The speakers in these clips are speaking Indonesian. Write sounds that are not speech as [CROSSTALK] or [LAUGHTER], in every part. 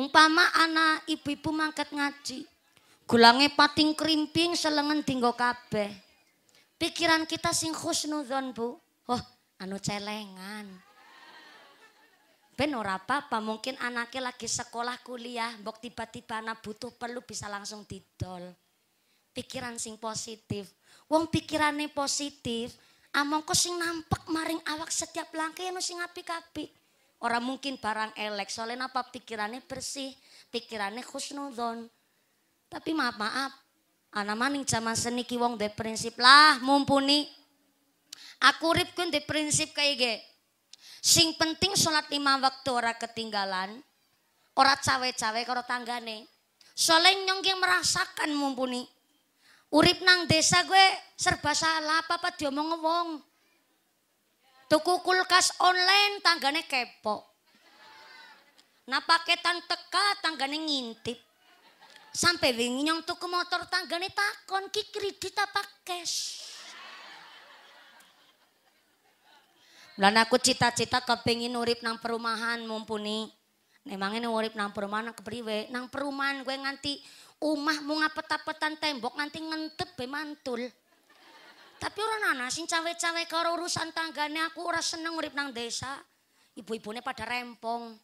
Umpama anak ibu-ibu mangkat ngaji. Gulange pating krimping selengen dinggo kabeh. Pikiran kita sing khusnudzon, Bu. Oh, anu celengan. Ben ora apa-apa, mungkin anaknya lagi sekolah kuliah, mbok tiba-tiba anak butuh perlu bisa langsung didol. Pikiran sing positif. Wong pikirane positif, amangka sing nampak maring awak setiap langkah yang sing apik-apik. Orang mungkin barang elek, soalnya apa pikirannya bersih, pikirannya khusnudon. Tapi maaf-maaf, anak maning zaman seniki wong de prinsip lah mumpuni. Aku urip kuwi de prinsip kayak ge. Sing penting sholat lima waktu ora ketinggalan, ora cawe-cawe karo tanggane. Soalnya nyongking merasakan mumpuni. Urip nang desa gue serba salah apa-apa diomong wong. Tuku kulkas online tanggane kepo. Nah paketan teka tanggane ngintip. Sampai wingi nyong tuku motor tanggane takon ki kredit apa cash. Lan aku cita-cita kepengin urip nang perumahan mumpuni. Memang ini urip nang perumahan nang kepriwe? Nang perumahan gue nganti umah mau ngapet-apetan tembok nganti ngentep be mantul. Tapi orang nana sing cawe-cawe karo urusan tanggane aku ora seneng urip nang desa. Ibu-ibune pada rempong.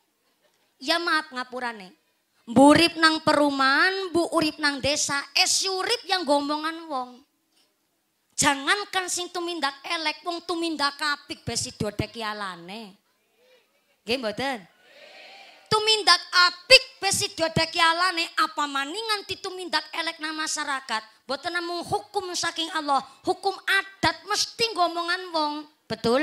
Ya maaf ngapurane. bu urip nang perumahan, bu urip nang desa, es urip yang gomongan wong. Jangankan sing tumindak elek, wong tumindak apik besi dodeki alane. Gim boten? Tumindak apik besi dodeki alane apa maningan ditumindak elek nang masyarakat. Buat namung hukum saking Allah, hukum adat mesti ngomongan wong. Betul?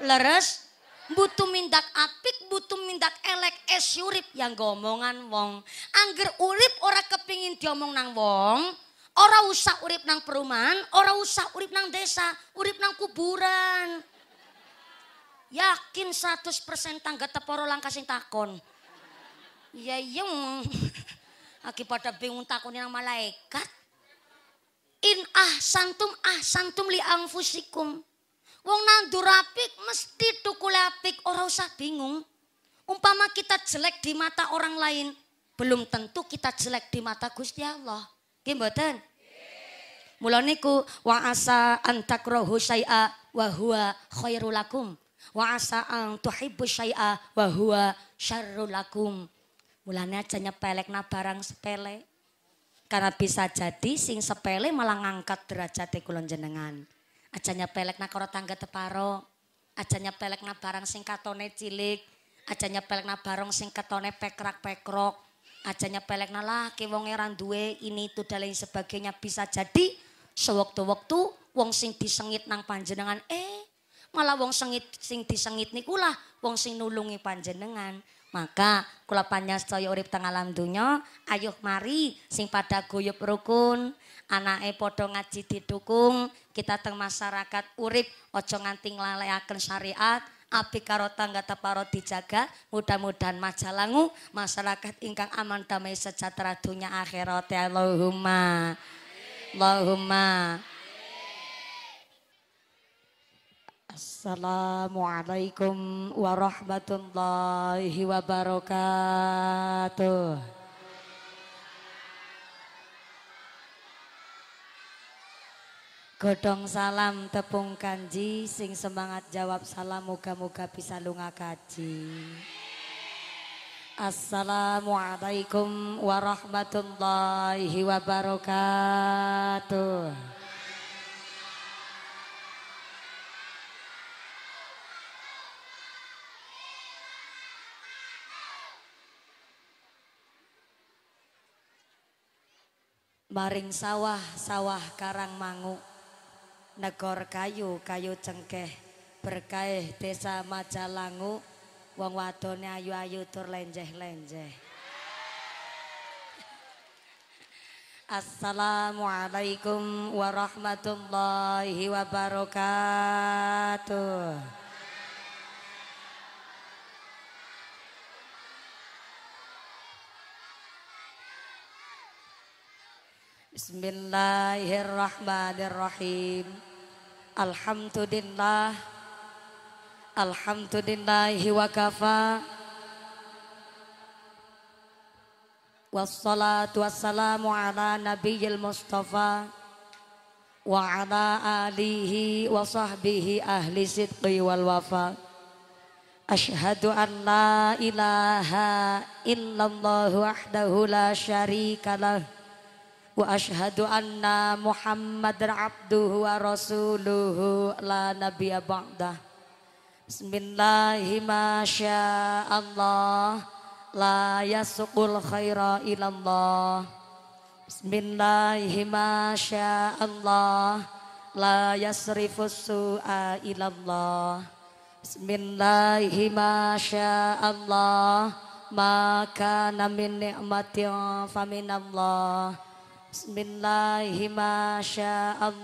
Leres? butuh mindak apik, butuh mindak elek es yurip yang ngomongan wong. Angger urip ora kepingin diomong nang wong, ora usah urip nang perumahan, ora usah urip nang desa, urip nang kuburan. Yakin 100% tangga teporo langka sing takon. Ya iya. Aki [LAUGHS] pada bingung takonin nang malaikat. In ah santum li anfusikum. Wong nandur apik mesti tukul apik, orang usah bingung. Umpama kita jelek di mata orang lain, belum tentu kita jelek di mata Gusti Allah. Gimbatan? Mulaniku, wa asa antakrahu syai'a wa huwa khairulakum. wa asa an syai'a wa huwa syarrul lakum. Mulane aja na barang sepele. Karena bisa jadi sing sepele malah ngangkat derajat kula jenengan. Ajanya pelek nak karo tangga teparo, acanya pelek nak barang sing katone cilik, acanya pelek nak barang sing katone pekrak-pekrok, acanya pelek nak lah ke wong duwe ini itu dan lain sebagainya bisa jadi sewaktu-waktu wong sing disengit nang panjenengan eh malah wong sengit sing disengit niku lah wong sing nulungi panjenengan. Maka kula panjastaya urip teng alam donya, ayuh mari sing pada guyub rukun, anake padha ngaji didukung, kita teng masyarakat urip aja nganti nglalekaken syariat, api karo tangga teparo dijaga mudah-mudahan majalangu masyarakat ingkang aman damai sejahtera dunia akhirat ya Allahumma Allahumma Assalamualaikum warahmatullahi wabarakatuh. Godong salam tepung kanji, sing semangat jawab salam muga-muga bisa lunga kaji. Assalamualaikum warahmatullahi wabarakatuh. maring sawah sawah karang mangu negor kayu kayu cengkeh berkaih desa majalangu wong wadone ayu-ayu tur lenjeh-lenjeh Assalamualaikum warahmatullahi wabarakatuh Bismillahirrahmanirrahim. Alhamdulillah. Alhamdulillahi wa kafa. Wassalatu wassalamu ala nabiyil mustafa wa ala alihi wa sahbihi ahli sidqi wal wafa. Ashadu an la ilaha illallah wahdahu la sharika lah wa ashadu anna muhammad abduhu wa rasuluhu la nabiya ba'dah Bismillahimasyaallah la yasukul khaira ilallah Bismillahimasyaallah la yasrifus su'a ilallah Bismillahimasyaallah maka namin ni'matin faminallah Bismillahimasyaallah Bismillahirrahmanirrahim.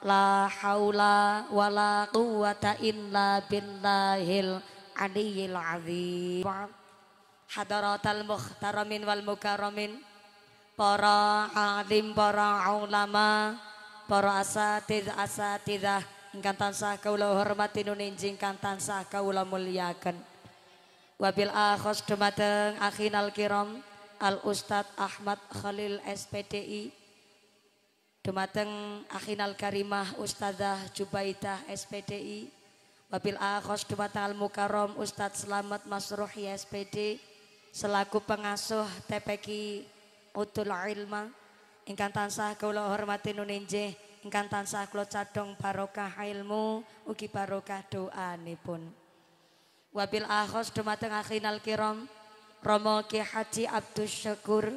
La haula wa la quwata illa billahil aliyil azim Hadaratal mukhtaramin wal mukaramin Para alim, para ulama Para asatid, asatidah Ingkan tansah kaulah hormati nuninjing Ingkan tansah kaulah muliakan. Wabil akhos dumateng akhinal kiram Al Ustadz Ahmad Khalil SPDI Dumateng Akhinal Karimah Ustadzah Jubaidah SPDI Wabil Akhos Dumateng Al Mukarom Ustadz Selamat Masruhi SPD Selaku pengasuh TPK Utul Ilma Ingkang tansah kula hormati nuninje, Ingkang tansah kula cadong barokah ilmu ugi barokah nipun, Wabil Akhos Dumateng Akhinal Kiram Romo Ki Haji Abdus Syukur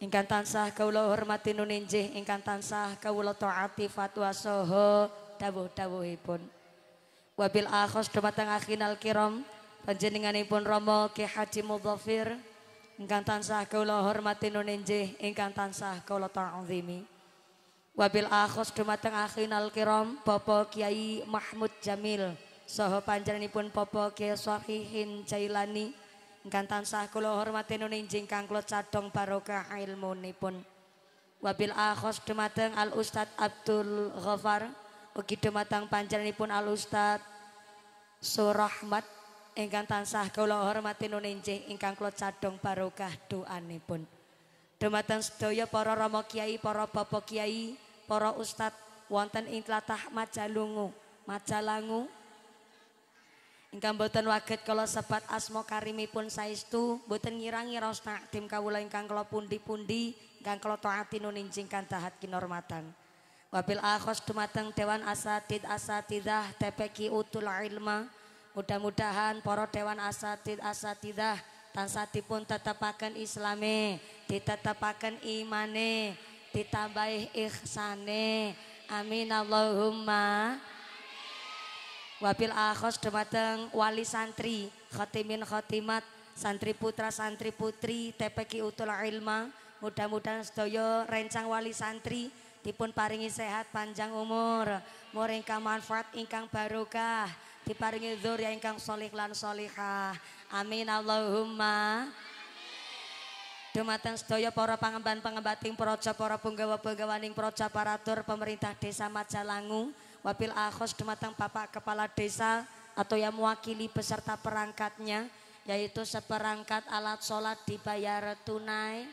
ingkang tansah kawula hormati nuninjih ingkang tansah kawula taati fatwa saha dawuh-dawuhipun. Wabil akhos dumateng akhinal kiram panjenenganipun Romo Ki Haji Mudhafir ingkang tansah kawula hormati nuninjih ingkang tansah kawula ta'zimi. Wabil akhos dumateng akhinal kiram Bapak Kiai Mahmud Jamil saha panjenenganipun Bapak Kiai Sohihin Jailani ingkang tansah kula hormati nuninjing kang kula cadhong barokah ilmunipun wabil akhos dumateng al ustad Abdul Ghafar ugi dumateng panjenenganipun al ustad Surahmat ingkang tansah kula hormati nuninjing ingkang kula cadhong barokah doanipun dumateng sedaya para rama kiai para bapak kiai para ustad wonten ing tlatah Majalungu Majalangu Ingkang boten waget kala sebat asma karimipun saestu, boten ngira-ngira tim kawula ingkang kalau pundi-pundi ingkang kalau toati nuninjing kantahat kinormatan. Wabil akhos dumateng Dewan Asatid Asatidah tepeki Utul Ilma, mudah-mudahan poro Dewan Asatid Asatidah tansah pun tetapakan islame, ditetepaken imane, ditambahi ikhsane, Amin Allahumma wabil akhos demateng wali santri khotimin khotimat santri putra santri putri TPQ utul ilma mudah-mudahan sedaya rencang wali santri dipun paringi sehat panjang umur moringka manfaat ingkang barokah diparingi dzurriya ingkang solik lan solikah, amin Allahumma Dumateng sedaya para pangemban pengembating projo para punggawa-punggawaning projo paratur pemerintah desa Majalangu wabil akhos dumateng Bapak Kepala Desa atau yang mewakili peserta perangkatnya yaitu seperangkat alat sholat dibayar tunai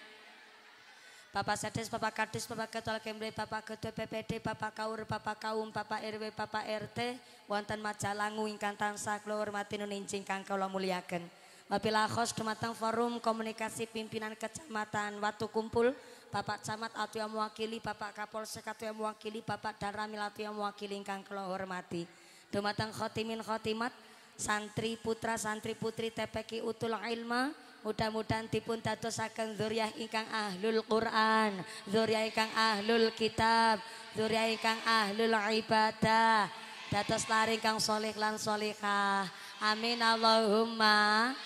Bapak Sedes, Bapak Kadis, Bapak Ketua Kemre, Bapak Ketua PPD, Bapak Kaur, Bapak Kaum, Bapak RW, Bapak RT, wonten Majalangu ingkang tansah kula hormati nun ingkang kula muliaken. Wabillahi khos dumateng forum komunikasi pimpinan kecamatan Watu Kumpul Bapak Camat atau yang mewakili, Bapak Kapolsek atau yang mewakili, Bapak Daramil atau yang mewakili kang kula hormati. Dumateng khotimin khotimat, santri putra santri putri TPQ utul ilma mudah-mudahan tipun dipun dadosaken zuriyah ingkang ahlul Quran, zuriyah ingkang ahlul kitab, zuriyah ingkang ahlul ibadah. Dados laring kang solik lan solikah. Amin Allahumma.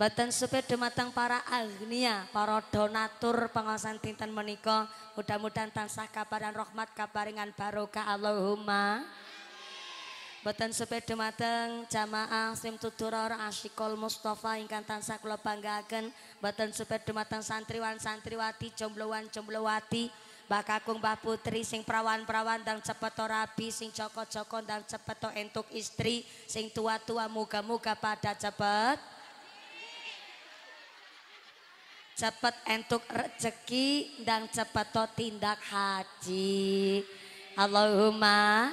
Batan supir dematang para agnia, para donatur pengawasan tinten menika. Mudah-mudahan tansah kabaran rahmat kabaringan barokah Allahumma. Batan supir dematang jamaah sim tuturor asyikol mustafa ingkan tansah kula banggaaken. Batan supir dematang santriwan santriwati, jombloan jomblowati. Mbak Kakung Mbak Putri sing prawan-prawan dan cepat torapi rabi sing joko-joko dan to entuk istri sing tua-tua muga-muga pada cepat cepat entuk rezeki dan cepat to tindak haji. Allahumma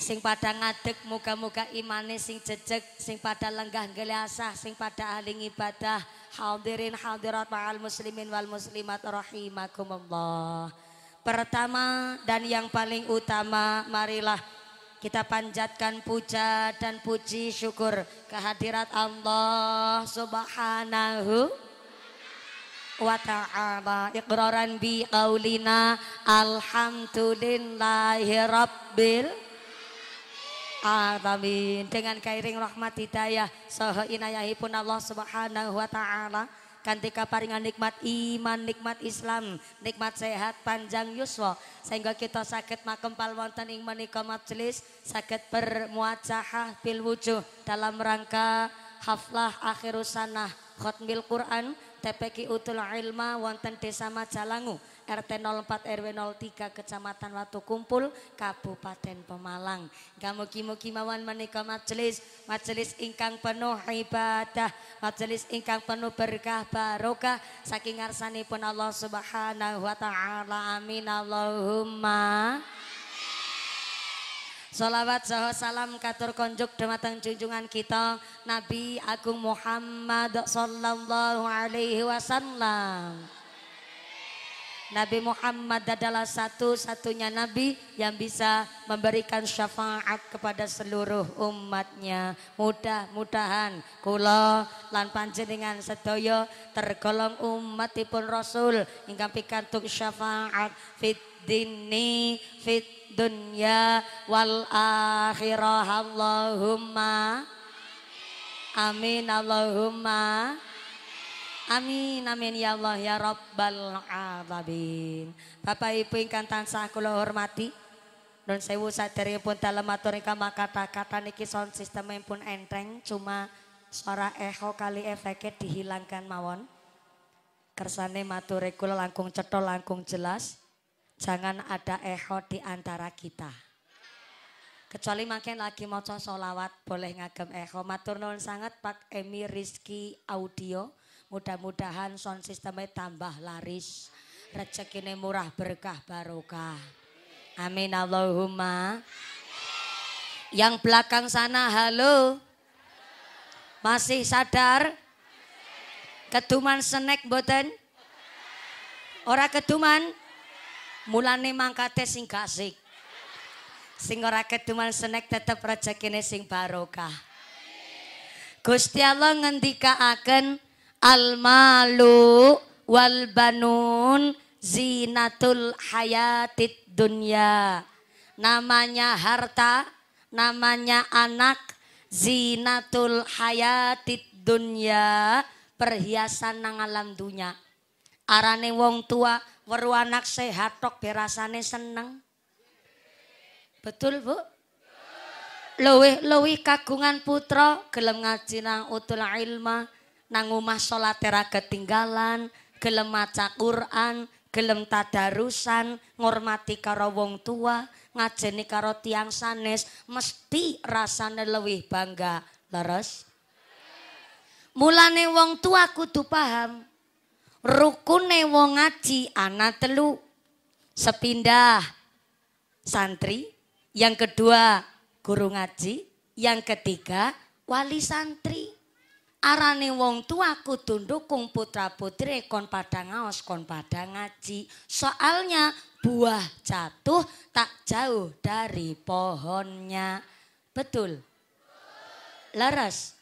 sing pada ngadeg muka muka imanis, sing cecek, sing pada lenggah gelasah sing pada ahli ibadah hadirin hadirat ma'al muslimin wal muslimat rahimakumullah pertama dan yang paling utama marilah kita panjatkan puja dan puji syukur kehadirat Allah subhanahu wa ta'ala iqraran bi qaulina alhamdulillahi rabbil alamin dengan kairing rahmat hidayah saha inayahipun Allah Subhanahu wa taala kantika paringan nikmat iman, nikmat Islam, nikmat sehat panjang yuswa sehingga kita sakit makempal wonten ing menika majelis sakit bermuajahah bil wujuh dalam rangka haflah akhirus sanah khatmil Quran TPQ Utul Ilma wonten Desa Majalangu RT 04 RW 03 Kecamatan Watu Kumpul Kabupaten Pemalang. Kamugi-mugi mawon menika majelis majelis ingkang penuh ibadah, majelis ingkang penuh berkah barokah saking ngarsanipun Allah Subhanahu wa taala. Amin Allahumma. Salawat saha salam katur konjuk dumateng junjungan kita Nabi Agung Muhammad sallallahu alaihi wasallam. Nabi Muhammad adalah satu-satunya Nabi yang bisa memberikan syafaat kepada seluruh umatnya. Mudah-mudahan kula lan panjenengan sedaya tergolong umatipun Rasul ingkang pikantuk syafaat fit dini fit dunya wal akhirah Allahumma amin Allahumma Amin amin ya Allah ya Rabbal alamin. Bapak Ibu ingkan tansah kula hormati. Nun sewu saderengipun pun matur ingkang kata-kata niki sound pun enteng cuma suara echo kali efeknya dihilangkan mawon. Kersane matur kula langkung cetol langkung jelas. Jangan ada echo di antara kita. Kecuali makin lagi mau solawat boleh ngagem echo. Matur nuwun sangat Pak Emi Rizky Audio. Mudah-mudahan sound sistemnya tambah laris. Rezekine murah berkah barokah. Amin Allahumma. Yang belakang sana halo. Masih sadar? Ketuman senek boten? Ora ketuman? Mulane mangkate sing gak asik. Sing ora keduman senek tetep rejekine sing barokah. Gusti Allah ngendikaaken malu wal banun zinatul hayatid dunya. Namanya harta, namanya anak, zinatul hayatid dunya, perhiasan nang alam dunya. Arane wong tua Weru anak sehat tok berasane seneng. Betul, Bu? Luwih luwih kagungan putra gelem ngaji nang utul ilma, nang omah salate ketinggalan, gelem maca Quran, gelem tadarusan, ngormati karo wong tua, ngajeni karo tiang sanes, mesti rasane lebih bangga. Leres? Mulane wong tua kudu paham, rukune wong ngaji ana telu. Sepindah santri, yang kedua guru ngaji, yang ketiga wali santri. Arane wong tua kudu ndukung putra putri kon padha ngaos kon padha ngaji. Soalnya buah jatuh tak jauh dari pohonnya. Betul. Laras.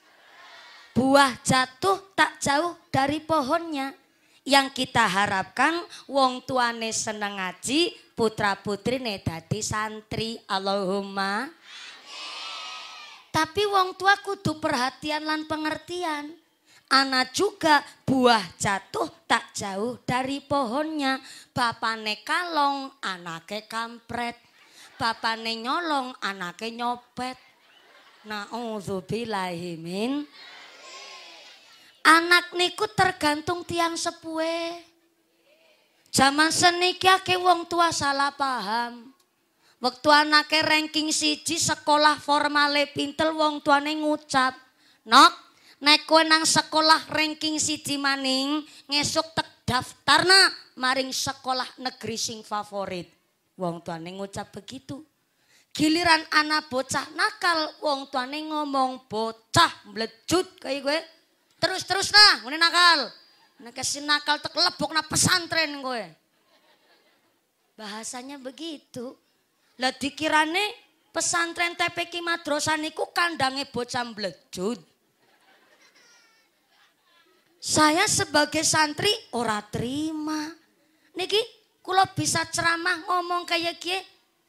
Buah jatuh tak jauh dari pohonnya yang kita harapkan wong tuane seneng ngaji, putra putri ne dadi santri. Allahumma. Tapi wong tua kudu perhatian lan pengertian. Anak juga buah jatuh tak jauh dari pohonnya. Bapane kalong, anake kampret. Bapane nyolong, anake nyopet. Na'udzubillahimin. min Anak niku tergantung tiang sepue. Zaman seniki ke wong tua salah paham. Waktu anak ke ranking siji sekolah formale pintel wong tuane ngucap. Nok, naik kue nang sekolah ranking siji maning, ngesuk tek na, maring sekolah negeri sing favorit. Wong tuane ngucap begitu. Giliran anak bocah nakal, wong tuane ngomong bocah mlejut kayak gue. Terus-terus nah, mana nakal. Nek nakal terkelepok na pesantren gue. Bahasanya begitu. Lah dikirane pesantren TPK Madrasah niku kandange bocah blejut. Saya sebagai santri ora terima. Niki kula bisa ceramah ngomong kayak gini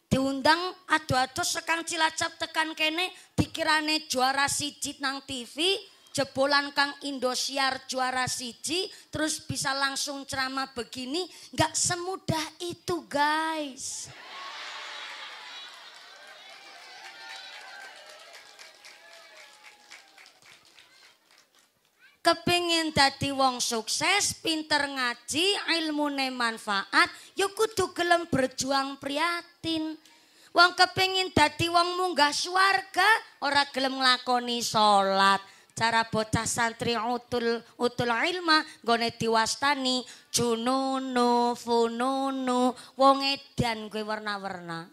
diundang adu-adu sekang cilacap tekan kene dikirane juara sijit nang TV jebolan Kang Indosiar juara siji terus bisa langsung ceramah begini nggak semudah itu guys. Kepingin tadi wong sukses, pinter ngaji, ilmu ne manfaat, yuk ya kudu gelem berjuang priatin. Wong kepingin tadi wong munggah suarga, ora gelem nglakoni sholat. cara bocah santri utul utul ilma gone diwastani jununu fununu wong edan kuwi warna-warna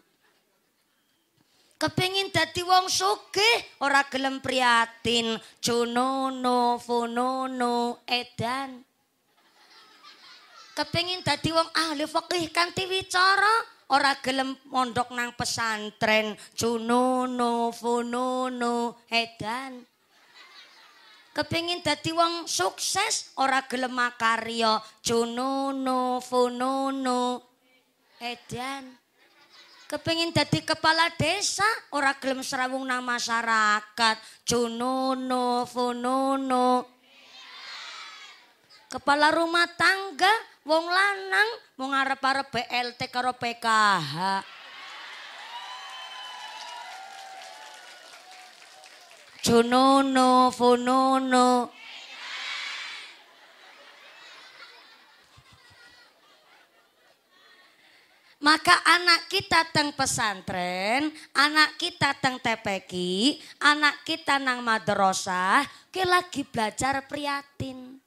kepingin dadi wong sugih ora gelem priatin, jununu fununu edan kepingin dadi wong ahli fikih kanthi wicara ora gelem mondok nang pesantren jununu fununu edan kepengin dadi wong sukses ora gelem karyo, junono fununu edan kepengin dadi kepala desa ora gelem serawung nang masyarakat junono fununu kepala rumah tangga wong lanang mau ngarep-arep BLT karo PKH Jonono, Fonono. Maka anak kita teng pesantren, anak kita teng TPQ, anak kita nang madrasah, ke lagi belajar priatin.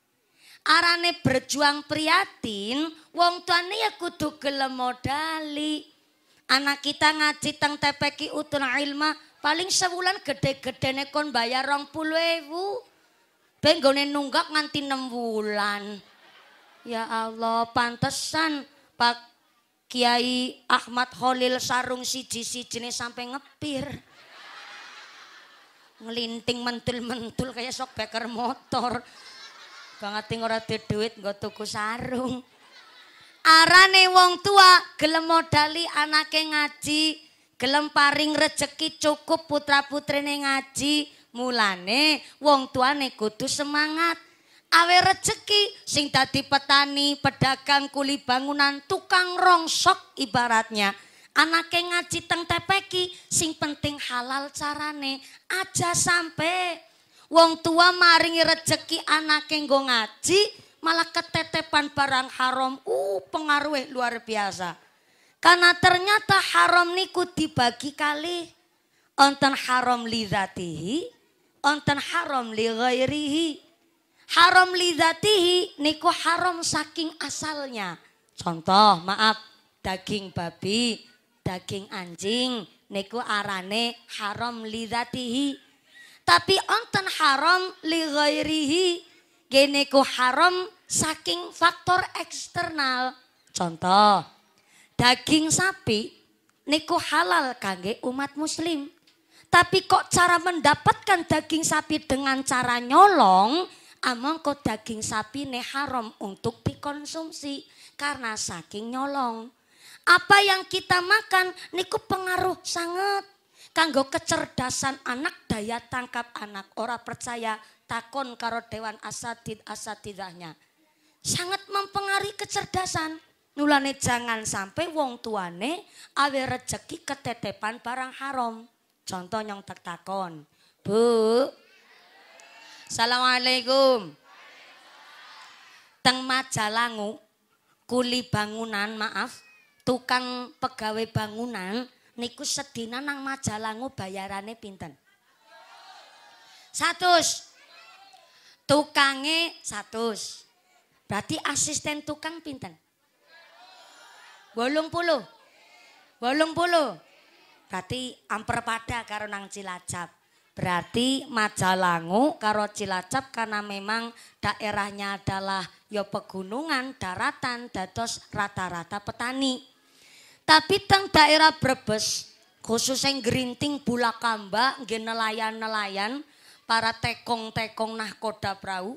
Arane berjuang priatin, wong tuane ya kudu gelem modali. Anak kita ngaji teng TPQ utun ilma, Paling sebulan gede-gedene kon bayar 20.000. Benggone nunggak nganti enam bulan, Ya Allah, pantesan Pak Kiai Ahmad Holil sarung siji-sijine sampai ngepir. Ngelinting mentul-mentul kayak sok beker motor. Banget ora duwe duit gak tuku sarung. Arane wong tua gelem modali anake ngaji, Gelem paring rejeki cukup putra-putrine ngaji, mulane wong tuane kudu semangat. Awe rejeki sing tadi petani, pedagang, kuli bangunan, tukang rongsok ibaratnya. Anake ngaji teng tepeki, sing penting halal carane, aja sampe. Wong tua maringi rejeki anake nggo ngaji, malah ketetepan barang haram. Uh, pengaruh luar biasa. Karena ternyata haram niku dibagi kali. Onten haram li zatihi, onten haram li ghairihi. Haram li niku haram saking asalnya. Contoh, maaf, daging babi, daging anjing niku arane haram li Tapi onten haram li ghairihi. geneku haram saking faktor eksternal. Contoh, daging sapi niku halal kangge umat muslim. Tapi kok cara mendapatkan daging sapi dengan cara nyolong, ah, kok daging sapi ne haram untuk dikonsumsi karena saking nyolong. Apa yang kita makan niku pengaruh sangat kanggo kecerdasan anak daya tangkap anak ora percaya takon karo dewan asatid asatidahnya sangat mempengaruhi kecerdasan Nulane jangan sampai wong tuane awe rezeki ketetepan barang haram. Contoh nyong tak takon. Bu. Assalamualaikum. Teng Majalangu kuli bangunan maaf tukang pegawai bangunan niku sedina nang Majalangu bayarane pinten? Satu, Tukange satu, Berarti asisten tukang pinten? Wolung puluh. Wolung puluh. Berarti amper pada karo nang Cilacap. Berarti Majalangu karo Cilacap karena memang daerahnya adalah ya pegunungan, daratan, dados rata-rata petani. Tapi teng daerah Brebes, khususnya gerinting bulakamba, nelayan-nelayan, para tekong-tekong nahkoda perahu,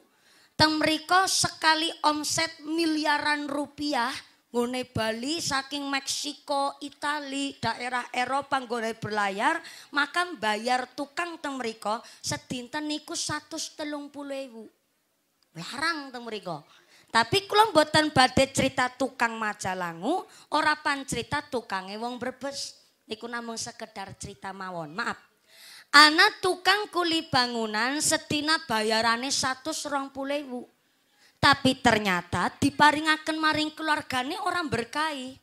teng mereka sekali omset miliaran rupiah ngone Bali saking Meksiko, Itali, daerah Eropa ngone berlayar, maka bayar tukang teng mriko sedinten niku 130.000. Larang teng mriko. Tapi kula mboten badhe cerita tukang majalangu, ora pan cerita tukange wong Brebes. Niku namung sekedar cerita mawon. Maaf. Ana tukang kuli bangunan setina bayarane 120.000. Tapi ternyata di diparingaken maring keluargane orang berkai.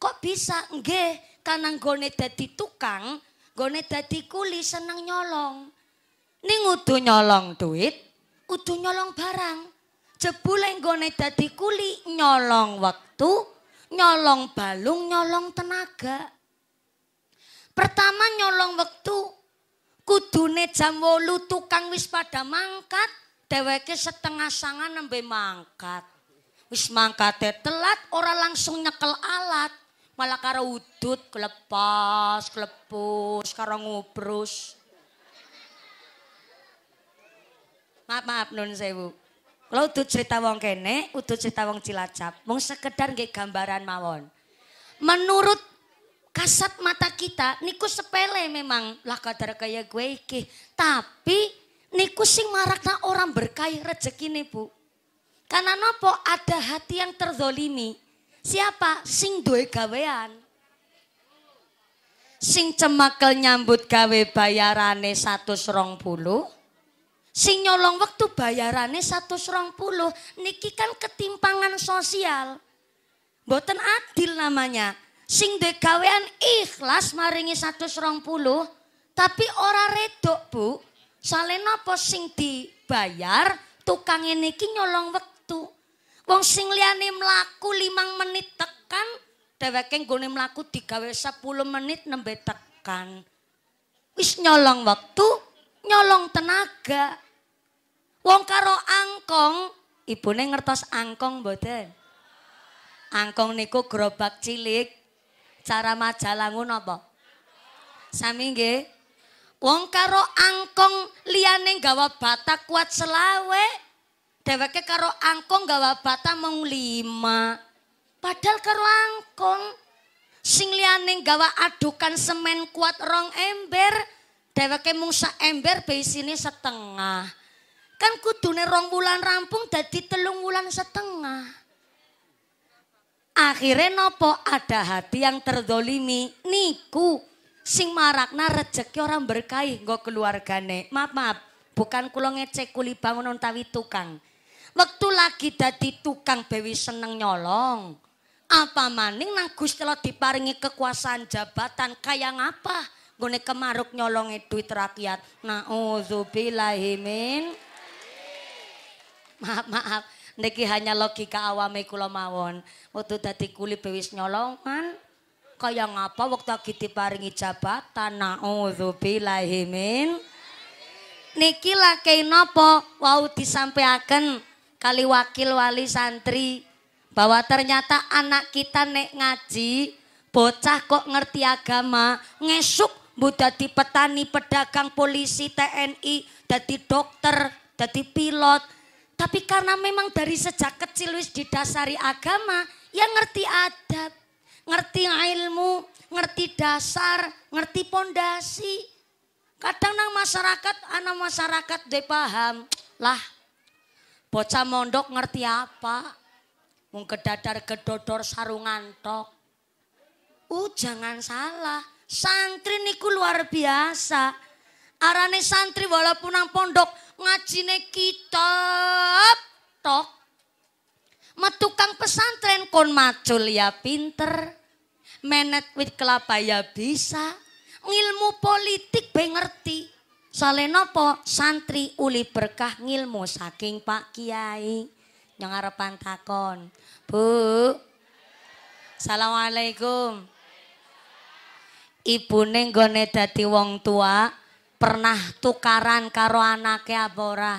Kok bisa? Nggih, karena gone dadi tukang, gone dadi kuli seneng nyolong. Ning udu nyolong duit, udu nyolong barang. Jebule gone dadi kuli nyolong waktu, nyolong balung, nyolong tenaga. Pertama nyolong waktu, kudune jam wolu tukang wis pada mangkat dheweke setengah sangan nembe mangkat. Wis mangkate telat ora langsung nyekel alat, malah karo udut kelepas, kelepus, karo ngubrus. Maaf, maaf nun sewu. Kalau udut cerita wong kene, udut cerita wong cilacap. Mung sekedar nggih gambaran mawon. Menurut kasat mata kita, niku sepele memang lah kadar kaya gue iki. Tapi niku sing marakna orang berkah rezeki nih bu. Karena nopo ada hati yang terzolimi. Siapa? Sing duwe gawean. Sing cemakel nyambut gawe bayarane satu serong puluh. Sing nyolong waktu bayarane satu serong puluh. Niki kan ketimpangan sosial. Boten adil namanya. Sing duwe gawean ikhlas maringi satu serong puluh. Tapi ora redok bu. Soalnya napa sing dibayar tukang ini ki nyolong wektu. Wong sing liyane mlaku limang menit tekan, dheweke nggone mlaku digawe 10 menit nembe tekan. Wis nyolong wektu, nyolong tenaga. Wong karo angkong, ibune ngertos angkong mboten? Angkong niku gerobak cilik. Cara majalangu napa? Sami nggih. Wong karo angkong liyane gawa bata kuat selawe. Dheweke karo angkong gawa bata mau lima. Padahal karo angkong sing liyane gawa adukan semen kuat rong ember. Dheweke mung sak ember beisine setengah. Kan kudune rong wulan rampung dadi telung wulan setengah. Akhirnya nopo ada hati yang terdolimi niku sing marakna rezeki orang berkahi nggo keluargane. Maaf maaf, bukan kula ngecek kuli bangun tawi tukang. Waktu lagi dadi tukang bewi seneng nyolong. Apa maning nang Gusti lo diparingi kekuasaan jabatan kaya ngapa? Gone kemaruk nyolongi duit rakyat. Nauzubillahi min. Maaf maaf, niki hanya logika awame kula mawon. Waktu dadi kuli bewis nyolongan, kaya ngapa waktu kita diparingi jabatan naudzubillahi min niki lakai nopo wau disampaikan kali wakil wali santri bahwa ternyata anak kita nek ngaji bocah kok ngerti agama ngesuk dadi petani pedagang polisi TNI jadi dokter jadi pilot tapi karena memang dari sejak kecil wis didasari agama yang ngerti adab ngerti ilmu, ngerti dasar, ngerti pondasi. Kadang nang masyarakat, anak masyarakat dia paham. Lah, bocah mondok ngerti apa? Mung kedadar kedodor sarungan tok. Uh, jangan salah. Santri niku luar biasa. Arane santri walaupun nang pondok ngajine kitab tok Metukang pesantren kon macul ya pinter. Menet wit kelapa ya bisa. Ngilmu politik be ngerti. soalnya nopo santri uli berkah ngilmu saking Pak Kiai. Yang harapan takon. Bu. Assalamualaikum. Ibu nggone dadi wong tua pernah tukaran karo anaknya apa ora?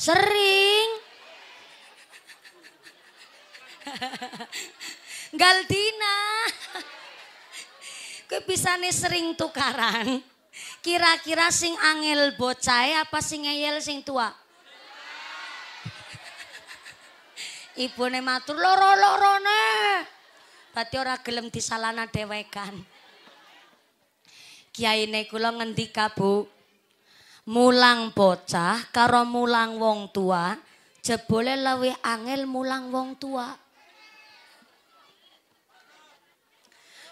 Sering. Galdina. Kowe bisane sering tukaran. Kira-kira sing angel bocah e apa sing ngeyel sing tua? Ibu ne matur loro-lorone. Berarti ora gelem disalana Kiai ne kula ngendika, Bu. Mulang bocah karo mulang wong tua jebole lewe angel mulang wong tua.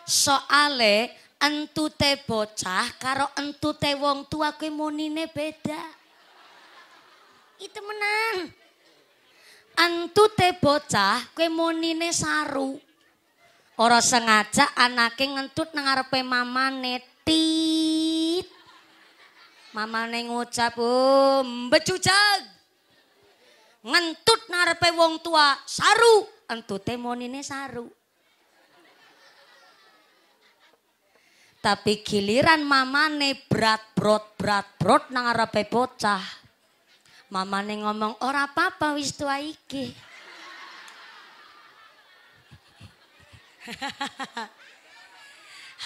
soale entute bocah karo entute wong tua kuwi munine beda itu menang entute bocah kuwi munine saru ora sengaja anake ngentut nang arepe mamane tit mamane ngucap oh, mbecucag ngentut narepe wong tua saru entute monine saru Tapi giliran mamane berat brot brat brot nang arepe bocah. Mama Mamane ngomong ora apa-apa wis tua iki.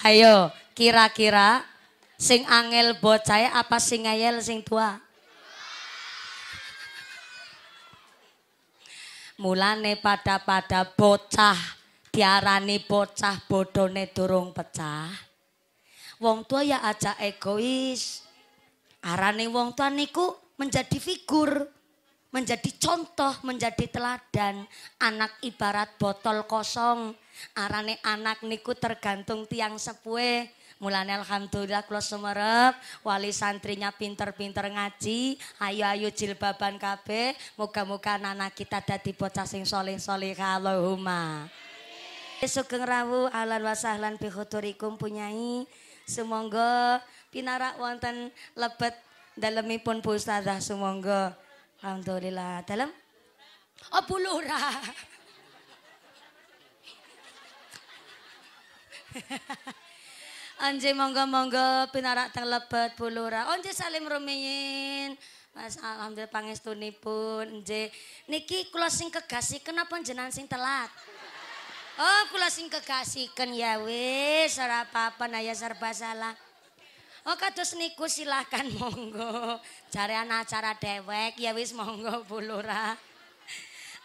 Hayo, [LAUGHS] kira-kira sing angel bocah apa sing ngayel sing tua? [LAUGHS] Mulane pada-pada bocah diarani bocah bodone durung pecah. Wong tua ya aja egois. Arane wong tua niku menjadi figur, menjadi contoh, menjadi teladan. Anak ibarat botol kosong. Arane anak niku tergantung tiang sepue. Mulane alhamdulillah kula sumerep, wali santrinya pinter-pinter ngaji, ayo-ayo jilbaban kabeh, muga-muga anak kita dadi bocah sing saleh-salehah Allahumma. Sugeng rawuh alan wasahlan bi khuturikum punyai Semoga pinarak wonten lebet dalemipun pusatah semoga. Alhamdulillah. Dalam? Oh bulura. [LAUGHS] Anje monggo monggo pinarak teng lebet bulura. Anje oh, salim rumiyin. Mas alhamdulillah pangestunipun. Anjing niki kula sing kegasi kenapa jenengan sing telat? Oh, kula sing kekasihken ya wis, ora apa-apa ya serba salah. Oh, kados niku silakan [LAUGHS] monggo. Jare ana acara dewek, ya wis monggo bulura.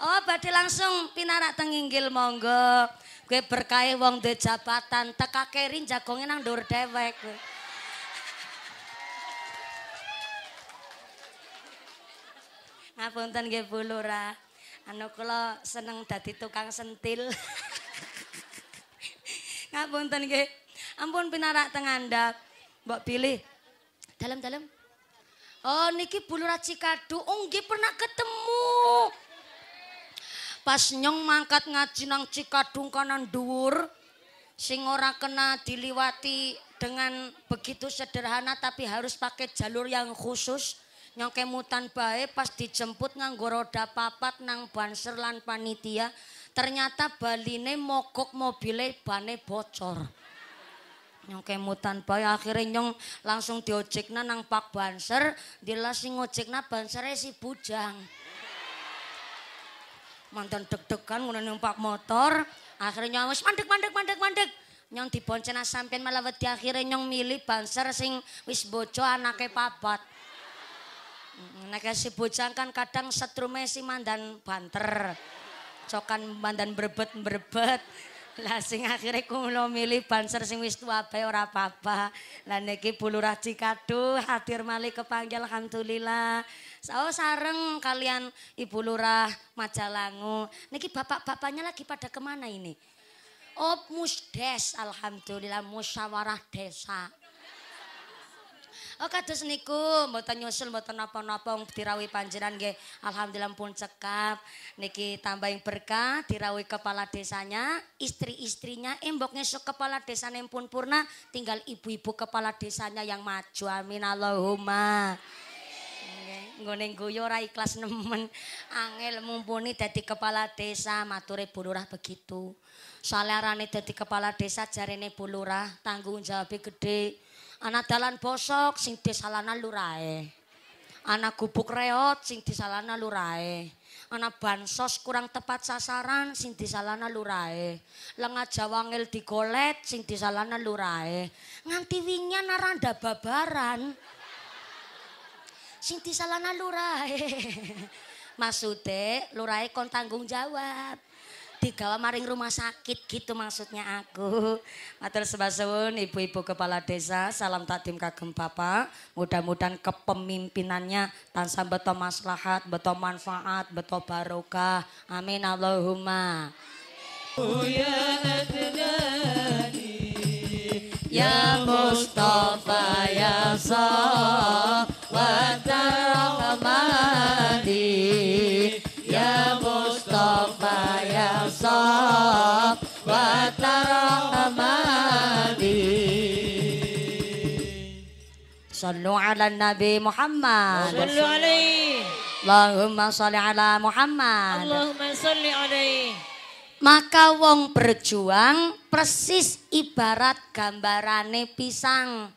Oh, badhe langsung pinarak teng inggil monggo. Kowe berkahe wong de jabatan, tekake rinjagonge nang dhuwur dewek kowe. Ngapunten nggih Bu Anu kula seneng dadi tukang sentil. [LAUGHS] Ngapunten nggih. Ampun pinarak anda mbak pilih. Dalam-dalam. Oh niki bulu raci kadu. Oh, nggih pernah ketemu. Pas nyong mangkat ngaji nang cikadung kanan dur. Sing ora kena diliwati dengan begitu sederhana tapi harus pakai jalur yang khusus Nyong kemutan bae pas dijemput nganggo roda papat nang banser lan panitia Ternyata baline mogok mobile bane bocor. Nyong kemutan bae akhirnya nyong langsung diojekna nang Pak Banser, dila si ngojekna bansernya si Bujang. Mantan deg-degan ngunin nang Pak motor, akhirnya nyong wis mandek mandek mandek mandek. Nyong diboncena sampean malah wedi akhirnya nyong milih Banser sing wis bojo anake papat. Nek si Bujang kan kadang setrumnya si mandan banter cokan mandan berbet-berbet. Lah sing akhirnya kulo milih banser sing wis tua bae ora apa-apa. Lah niki Bu Lurah Cikadu hadir malih kepanggil alhamdulillah. Sao sareng kalian Ibu Lurah Majalangu. Niki bapak-bapaknya lagi pada kemana ini? Oh musdes alhamdulillah musyawarah desa. Oh kados niku mboten nyusul mboten napa-napa wong dirawi panjenengan nggih. Alhamdulillah pun cekap. Niki tambahin berkah dirawi kepala desanya, istri-istrinya emboknya eh, kepala desa pun purna, tinggal ibu-ibu kepala desanya yang maju. Amin Allahumma. nggone guyu ora ikhlas nemen. Angel mumpuni dadi kepala desa, mature bulurah begitu. Soalnya rane dadi kepala desa jarene bulurah Lurah tanggung jawabe gede. Anak dalan bosok sing disalana lurae. Anak gubuk reot sing disalana lurae. Anak bansos kurang tepat sasaran sing disalana lurae. Lengah jawangil digolet sing disalana lurae. Nganti winya naranda babaran. Sing disalana lurae. [LAUGHS] Maksudnya lurae kon tanggung jawab. digawa maring rumah sakit gitu maksudnya aku. Matur sebasuun ibu-ibu kepala desa, salam takdim kagem Bapak. Mudah-mudahan kepemimpinannya tansah beto maslahat, beto manfaat, beto barokah. Amin Allahumma. Ya Mustafa, Ya sallu ala nabi Muhammad sallu alaihi Allahumma صل ala Muhammad Allahumma salli alaihi maka wong berjuang persis ibarat gambarane pisang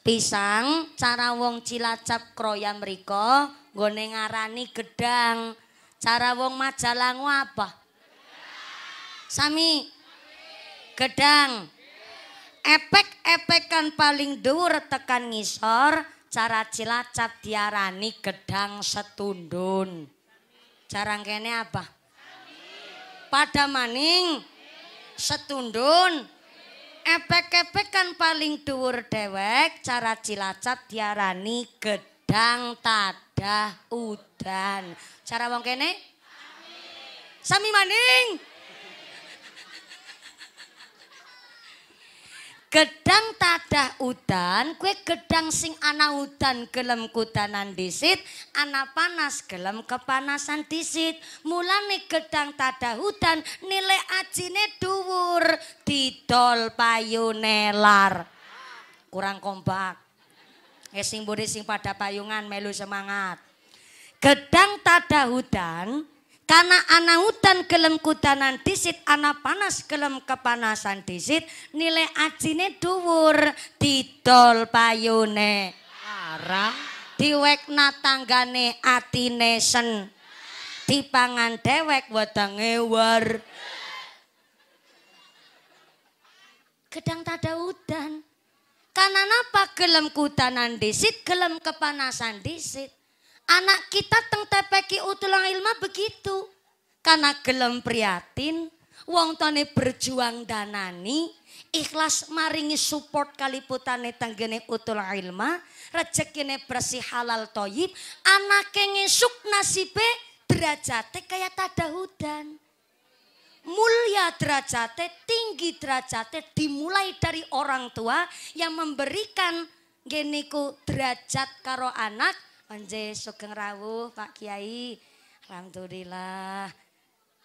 pisang cara wong cilacap kroya mriko nggone ngarani gedang cara wong majalangu apa sami gedang Epek-epekan paling dhuwur tekan ngisor cara Cilacap diarani gedang setundun. cara kene apa? Pada maning setundun. Epek-epekan paling dhuwur dewek cara Cilacap diarani gedang tadah udan. Cara wong kene? Sami maning. Gedang tadah udan, kue gedang sing ana udan gelem kudanan disit, ana panas gelem kepanasan disit. Mulane gedang tadah udan nilai ajine dhuwur, didol payune neler. Kurang kompak. Wis ya, sing sing pada payungan melu semangat. Gedang tadah udan, karena anak hutan kelem kutanan disit, anak panas kelem kepanasan disit, nilai acine dhuwur didol payune. Arang diwekna tanggane atine sen. Dipangan dewek wedenge war. Gedang tada hutan, Karena apa kelem kutanan disit, kelem kepanasan disit. Anak kita teng tepeki utulang ilma begitu. Karena gelem priatin, wong tone berjuang danani, ikhlas maringi support kali kaliputane tenggene utul ilma, rezekine bersih halal toyib, anake ngesuk nasibe derajate kayak tadahudan. Mulia derajate, tinggi derajate dimulai dari orang tua yang memberikan geniku derajat karo anak Onje sugeng rawuh Pak Kiai. Alhamdulillah.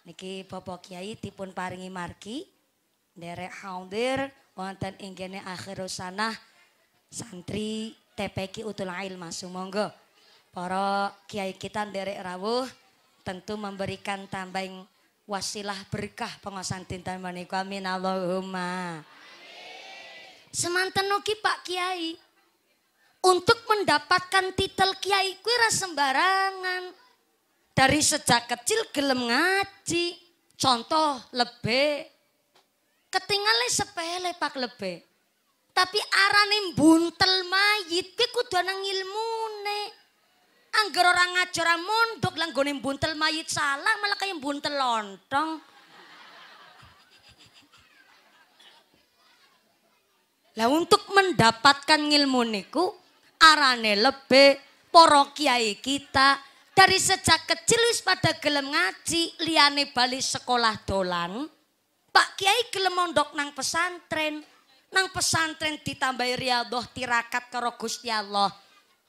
Niki Bapak Kiai dipun paringi margi nderek hadir wonten ing kene akhirusanah santri TPQ Utul Ilma sumangga para kiai kita nderek rawuh tentu memberikan tambahin wasilah berkah pengosan dinten menika amin Allahumma. Amin. Semanten ugi Pak Kiai untuk mendapatkan titel kiai kuwi sembarangan. Dari sejak kecil gelem ngaji. Contoh lebe. Ketinggalan sepele pak lebe. Tapi arane buntel mayit kuwi kudu ana ngilmune. Angger ora ngajar mondok lang gone buntel mayit salah malah kaya buntel lontong. Lah untuk mendapatkan ilmu niku arane lebih poro kiai kita dari sejak kecil wis pada gelem ngaji liane bali sekolah dolan Pak Kiai gelem mondok nang pesantren nang pesantren ditambahi riadoh tirakat karo Gusti Allah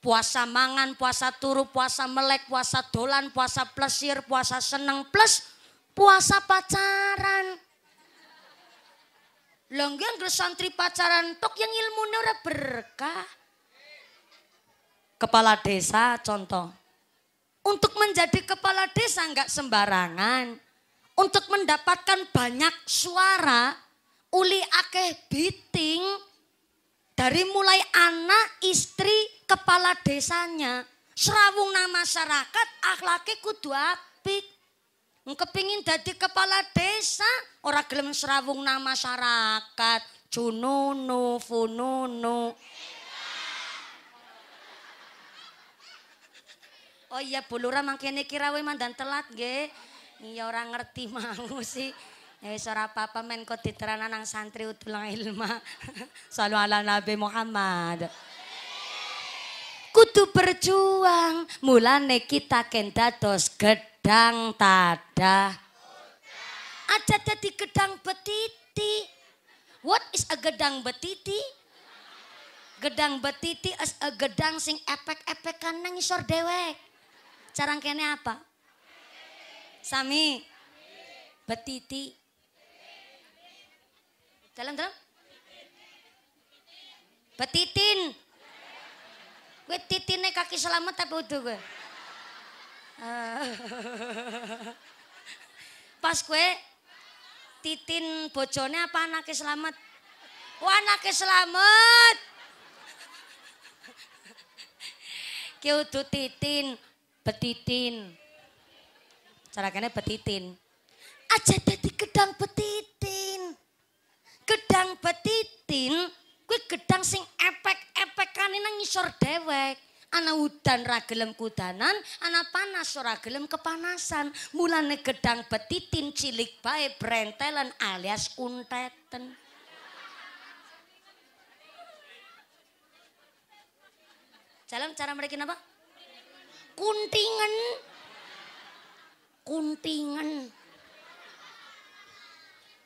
puasa mangan puasa turu puasa melek puasa dolan puasa plesir puasa seneng plus puasa pacaran Lenggeng nggih santri pacaran tok yang ilmu ora berkah kepala desa contoh. Untuk menjadi kepala desa enggak sembarangan. Untuk mendapatkan banyak suara, uli akeh biting dari mulai anak, istri, kepala desanya. nama masyarakat akhlaki kudu apik. Kepingin jadi kepala desa, orang gelem nama masyarakat. cununu fununu. Oh iya Lurah mangkene kira we mandan telat nggih. Iya orang ngerti mau sih. Ya wis ora apa-apa men kok diterana nang santri utulang ilma. [LAUGHS] Salu ala Nabi Muhammad. Kutu berjuang, mulane kita kendados gedang tadah. Aja jadi gedang betiti. What is a gedang betiti? Gedang betiti as a gedang sing epek-epekan nang isor dewek kene apa? Sami. Betiti. Dalam dalam? Betitin. Gue titinnya kaki selamat tapi udah gue. Pas gue titin bocornya apa anaknya selamat? Wah oh, anaknya selamat. Ki titin Betitin. Carakannya betitin. Aja jadi gedang betitin. Gedang betitin kuwi gedang sing epek kan nang ngisor dewek. Ana udan ra gelem kudanan, ana panas ora kepanasan. Mulane gedang betitin cilik bae brentelan alias unteten. Dalam cara mereka apa? Kuntingan, kuntingan.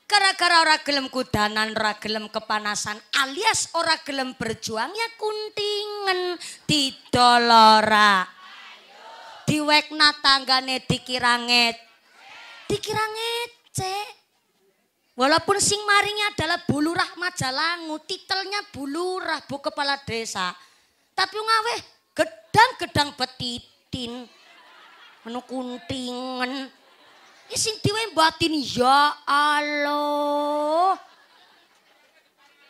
gara-gara ora gelem kudanan, ora gelem kepanasan, alias ora gelem berjuang ya kuntingen didolora. Diwekna tanggane dikira nget. Dikira Walaupun sing maringnya adalah Bulurah Majalangu, titelnya Bulurah Bu Kepala Desa. Tapi ngaweh gedang-gedang betit. batin. kuntingen. Ya sing dhewe batin ya Allah.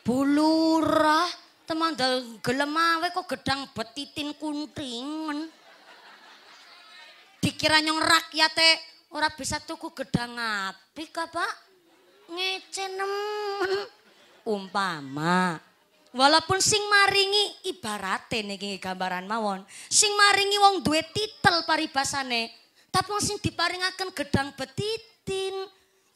Bulurah temandel gelem awe kok gedang betitin kuntingen. Dikira nyong teh, ora bisa tuku gedang api ka, Pak? Ngece Umpama. walaupun sing maringi ibarate nih gambaran mawon sing maringi wong duwe titel paribasane tapi sing diparingaken gedang betitin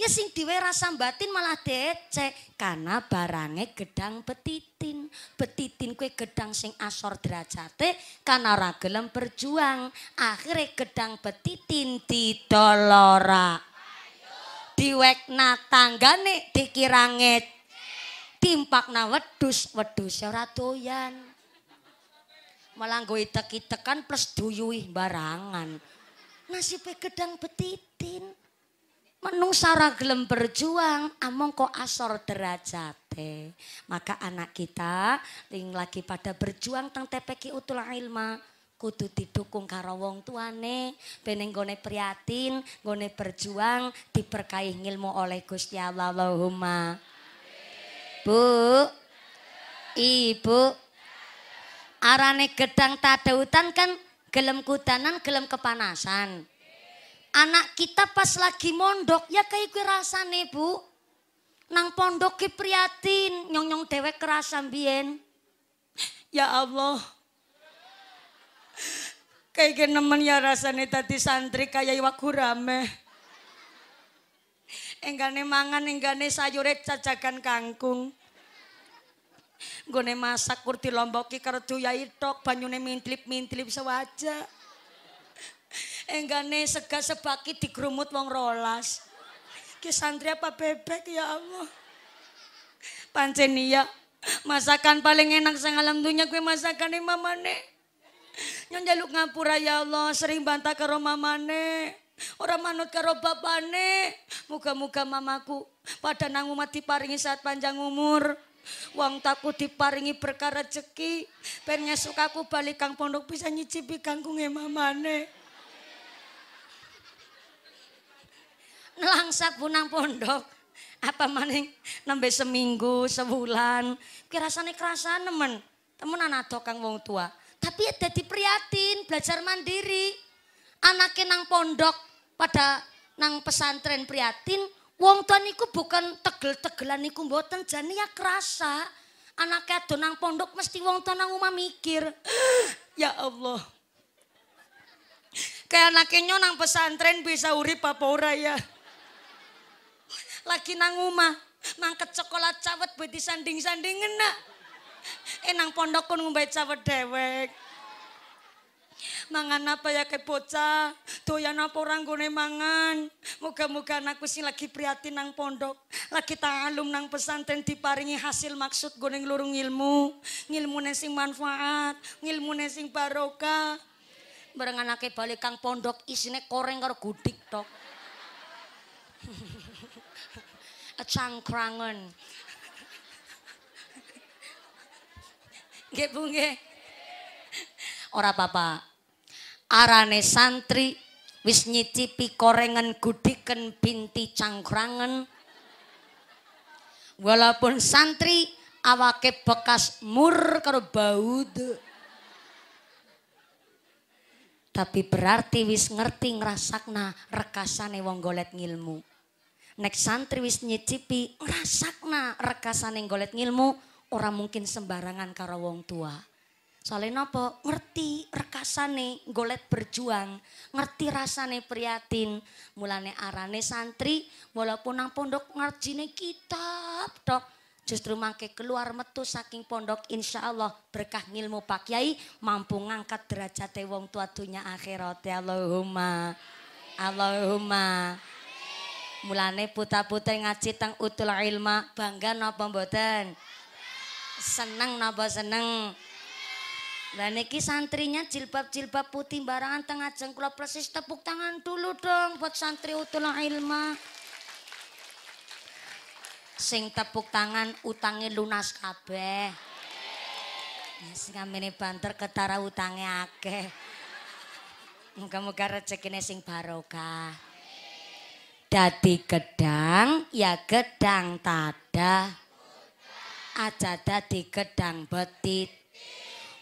ya sing diwe rasa batin malah dece karena barange gedang betitin betitin kue gedang sing asor derajate karena ragelem berjuang akhirnya gedang betitin didolora diwekna tanggane dikira na wedus wedus ya ora doyan. Malah nggo itek-itekan plus duyui barangan. nasibnya gedang betitin. Menung sara gelem berjuang, among kok asor derajate. Maka anak kita ting lagi pada berjuang tentang tepeki utul ilma. kudu didukung karo wong tuane beneng goni priatin goni berjuang diperkaih ilmu oleh Gusti Allah Allahumma Bu. Ibu. Arane gedang hutan kan gelem kudanan, gelem kepanasan. Anak kita pas lagi mondok ya kayak gue rasane bu. Nang pondok ki priatin, nyong-nyong dewek kerasa bien. Ya Allah. Kayak nemen ya rasane tadi santri kayak iwak enggane mangan enggane sayure cacakan kangkung nggone masak kur dilomboki karo duyai tok banyune mintlip-mintlip sewaja enggane sega sebaki digrumut wong rolas ki santri apa bebek ya Allah pancen iya masakan paling enak sang alam dunia gue masakane mamane nyon jaluk ngapura ya Allah sering bantah karo mamane Orang manut karo bapane. Muga-muga mamaku pada nang umat diparingi saat panjang umur. Wong taku diparingi berkah cekik, Ben aku balik kang pondok bisa nyicipi kangkunge mamane. Nelangsak punang pondok. Apa maning nembe seminggu, sebulan. Kirasane kerasa temen, temen anak kang wong tua. Tapi ada ya diprihatin, belajar mandiri. Anaknya nang pondok pada nang pesantren priatin wong tuan niku bukan tegel-tegelan niku mboten jani ya kerasa anak ado nang pondok mesti wong tuan nang umah mikir [GASPS] ya Allah kayak anaknya nang pesantren bisa urip apa ora ya lagi nang umah mangket coklat cawet beti sanding-sanding enak eh pondok kun ngombe cawet dewek Mangan apa ya ke bocah? Doyan apa orang gue mangan? Moga-moga anakku sih lagi prihatin nang pondok. Lagi tangalum nang pesantren diparingi hasil maksud gone ngelurung ilmu. Ngilmu sing manfaat, ngilmu sing barokah. Bareng anaknya balik kang pondok isine koreng karo gudik tok. [LAUGHS] Cangkrangan. Nggih Bu Ora apa arane santri wis nyicipi korengan gudiken binti cangkrangan walaupun santri awake bekas mur karo baud tapi berarti wis ngerti ngrasakna rekasane wong golet ngilmu nek santri wis nyicipi ngrasakna rekasane golet ngilmu orang mungkin sembarangan karo wong tua Soalnya nopo ngerti rekasane golet berjuang, ngerti rasane priatin, mulane arane santri, walaupun nang pondok ngarjine kitab tok, justru mangke keluar metu saking pondok insya Allah berkah ngilmu Pak Kiai mampu ngangkat derajat wong tua dunya akhirat ya Allahumma Allahumma mulane puta puta ngaji teng utul ilma bangga nopo mboten seneng napa seneng Lah niki santrinya jilbab-jilbab putih barangan tengah jeng kula persis tepuk tangan dulu dong buat santri utul ilma. Sing tepuk tangan utangnya lunas kabeh. Ya sing ngamene banter ketara utangnya akeh. Muga-muga rezekine sing barokah. Dadi gedang ya gedang tada. Aja dadi gedang betit.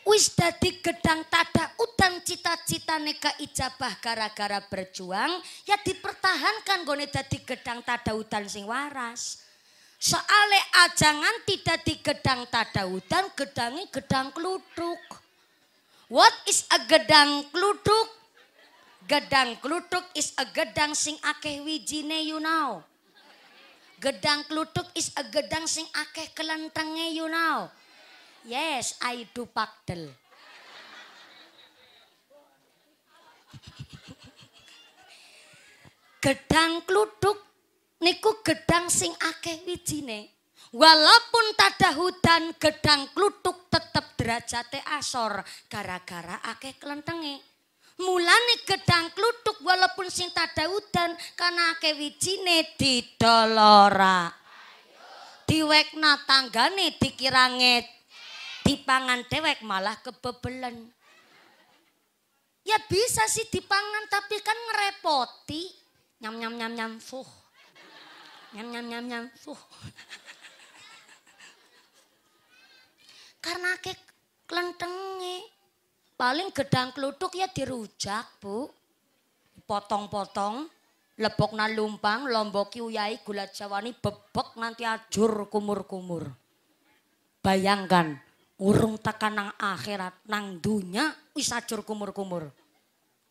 wis dadi gedang tada udang cita cita neka ijabah gara-gara berjuang ya dipertahankan gone dadi gedang tada udan sing waras. Soale ajangan tidak di gedang tada udan, gedangi gedang kluduk. What is a gedang kluduk? Gedang kluduk is a gedang sing akeh wijine you know. Gedang kluduk is a gedang sing akeh kelentenge you know. Yes, I do pakdel. gedang kluduk niku gedang sing akeh wijine. Walaupun hutan, gedang kluduk tetep derajate asor gara-gara akeh klentenge. Mulane gedang kluduk walaupun sing hutan karena akeh wijine didolora. Diwekna tanggane dikira ngedol dipangan dewek malah kebebelan. Ya bisa sih dipangan tapi kan ngerepoti. Nyam nyam nyam nyam fuh. Nyam nyam nyam nyam fuh. Karena ke kelentenge. Paling gedang kluduk ya dirujak, Bu. Potong-potong na lumpang lomboki uyai gula jawani bebek nanti ajur kumur-kumur. Bayangkan Urung tekan nang akhirat, nang dunya wis acur kumur-kumur.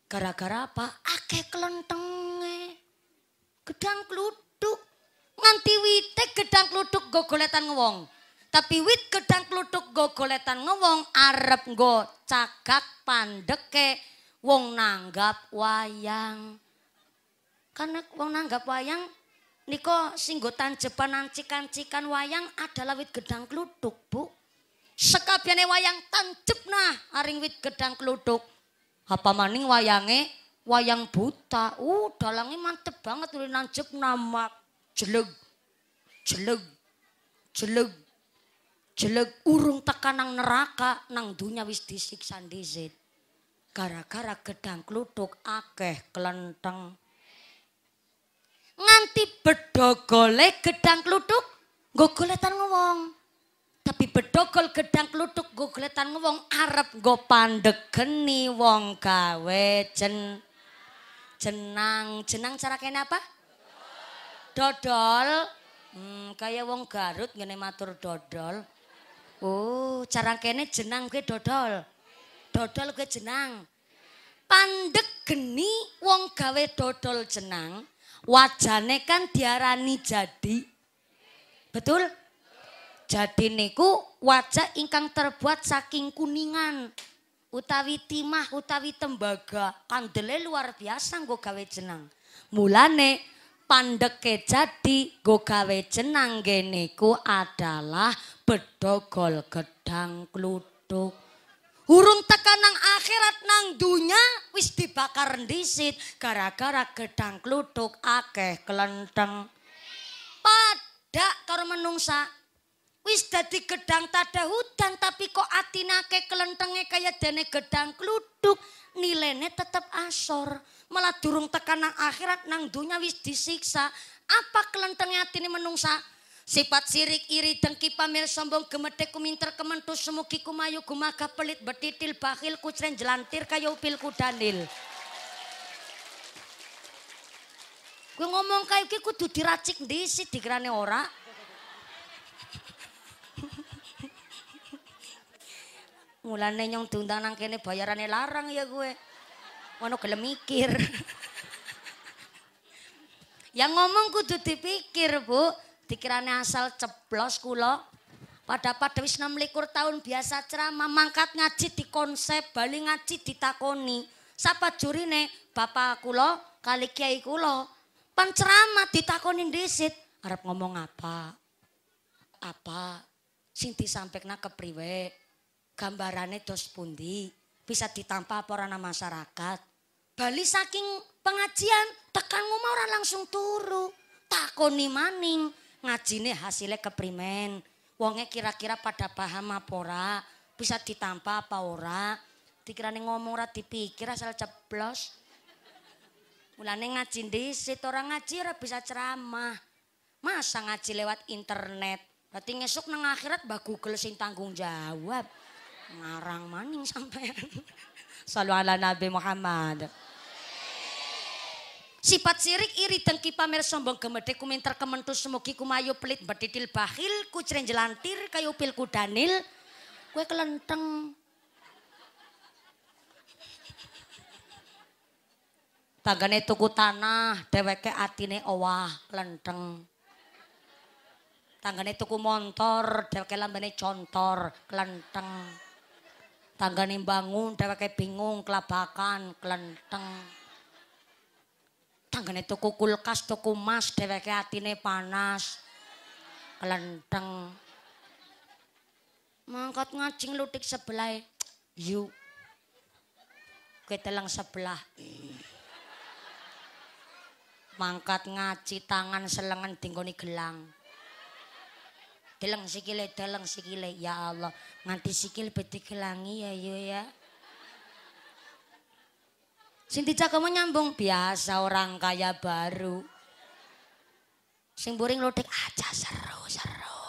Gara-gara apa? Akeh kelentenge. Gedang kluduk. Nganti wite gedang kluduk go goletan ngewong. Tapi wit gedang kluduk go goletan ngewong arep nggo cagak pandeke wong nanggap wayang. Karena wong nanggap wayang niko singgotan tanjeban cikan-cikan wayang adalah wit gedang kluduk, Bu sekabehane wayang nah aring wit gedang keluduk Apa maning wayange wayang buta. Uh, dalangnya mantep banget udah nanjep nama Jeleg. Jeleg. Jeleg. Jeleg urung tekan nang neraka, nang dunia wis disiksa dizit Gara-gara gedang keluduk akeh kelenteng. Nganti bedogole gedang keluduk gogoletan ngomong. Tapi bedogol gedang kelutuk gue ngomong ngewong arep pandek geni wong kawe jen jenang. Jenang cara kayaknya apa? Dodol. Hmm, kaya wong Garut ngene matur dodol. Oh, cara kene jenang gue dodol. Dodol gue jenang. Pandek geni wong gawe dodol jenang, wajane kan diarani jadi. Betul? jadi niku wajah ingkang terbuat saking kuningan utawi timah utawi tembaga kandele luar biasa nggo gawe jenang mulane pandeke jadi nggo gawe jenang niku adalah bedogol gedang kluduk urung tekanang akhirat nang dunya wis dibakar ndisit gara-gara gedang kluduk akeh kelenteng padak karo menungsa Wis dadi gedang tada hutan tapi kok atinake kelentenge kaya dene gedang kluduk. Nilene tetep asor. Malah durung tekan nang akhirat nang dunya wis disiksa. Apa kelentenge ini menungsa? Sifat sirik, iri, dengki, pamer, sombong, gemedek, kuminter, kementus, semugi, kumayu, gumaga, pelit, betitil, bakhil, kucren, jelantir, kaya upil, kudanil. Gue ngomong kayak gue kudu diracik di sih ora. Mulane nyong diundang nang kene bayarane larang ya gue. Ngono gelem mikir. Yang ngomong kudu dipikir, Bu. Dikirane asal ceplos kula. Pada pada wis 26 tahun biasa ceramah mangkat ngaji di konsep Bali ngaji ditakoni. Sapa jurine? Bapak kula kali kiai kula. Pan ceramah ditakoni dhisit, arep ngomong apa? Apa? Sinti sampai sampekna kepriwe? gambarannya dos pundi bisa ditampa porana masyarakat Bali saking pengajian tekan ngomong orang langsung turu takoni maning ngajine hasilnya keprimen wonge kira-kira pada paham apa bisa ditampa apa ora dikirane ngomong ora dipikir asal ceplos mulane ngaji situ orang ngaji ora bisa ceramah masa ngaji lewat internet berarti ngesuk nang akhirat mbak Google sing tanggung jawab Ngarang maning sampai Salu ala Nabi Muhammad. Sifat sirik iri dengki pamer sombong gemede kementu kementus ku mayu pelit beditil bahil kucren jelantir kayu pilku danil. kue kelenteng tanggane tuku tanah deweke atine owah kelenteng tanggane tuku montor deweke lambene contor kelenteng tanggane bangun dheweke bingung kelabakan klentheng tanggane tuku kulkas tuku mas dheweke atine panas klentheng mangkat ngaji lutik sebelah yuk keteleng sebelah mangkat ngaci tangan selengan dinggoni gelang deleng sikile deleng sikile ya Allah nganti sikil kelangi ya yo ya sing dicakemu nyambung biasa orang kaya baru sing boring lodek aja seru seru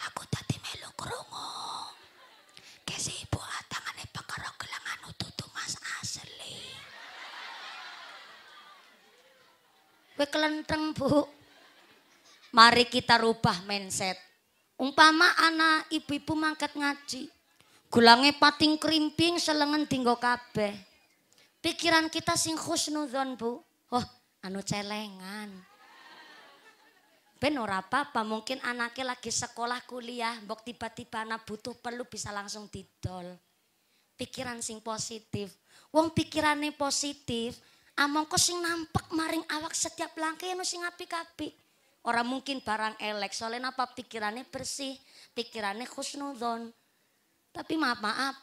aku tadi melu krungu kese ibu atangane perkara gelangan ututu mas asli Kue kelenteng bu Mari kita rubah mindset. Umpama anak ibu-ibu mangkat ngaji. Gulangnya pating krimping selengan tinggo kabeh. Pikiran kita sing khusnudon Bu. Oh, anu celengan. Ben ora apa-apa, mungkin anaknya lagi sekolah kuliah, bok tiba-tiba anak butuh perlu bisa langsung didol. Pikiran sing positif. Wong pikirannya positif, amongko ah sing nampak maring awak setiap langkah yang sing api kapi. Orang mungkin barang elek, soalnya apa pikirannya bersih, pikirannya khusnudon. Tapi maaf-maaf,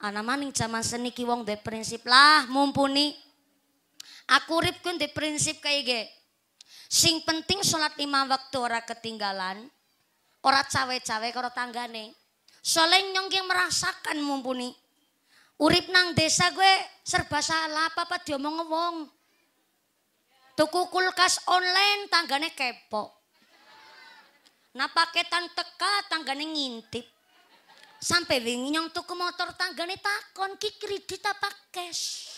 anak maning zaman seni wong de prinsip lah mumpuni. Aku urip kuwi de prinsip kayak ge. Sing penting sholat lima waktu ora ketinggalan, ora cawe-cawe karo tanggane. Soalnya nyong yang merasakan mumpuni. Urip nang desa gue serba salah apa-apa diomong wong. Tuku kulkas online tanggane kepo. Nah paketan teka tanggane ngintip. Sampai wingi nyong tuku motor tanggane takon ki kredit apa cash.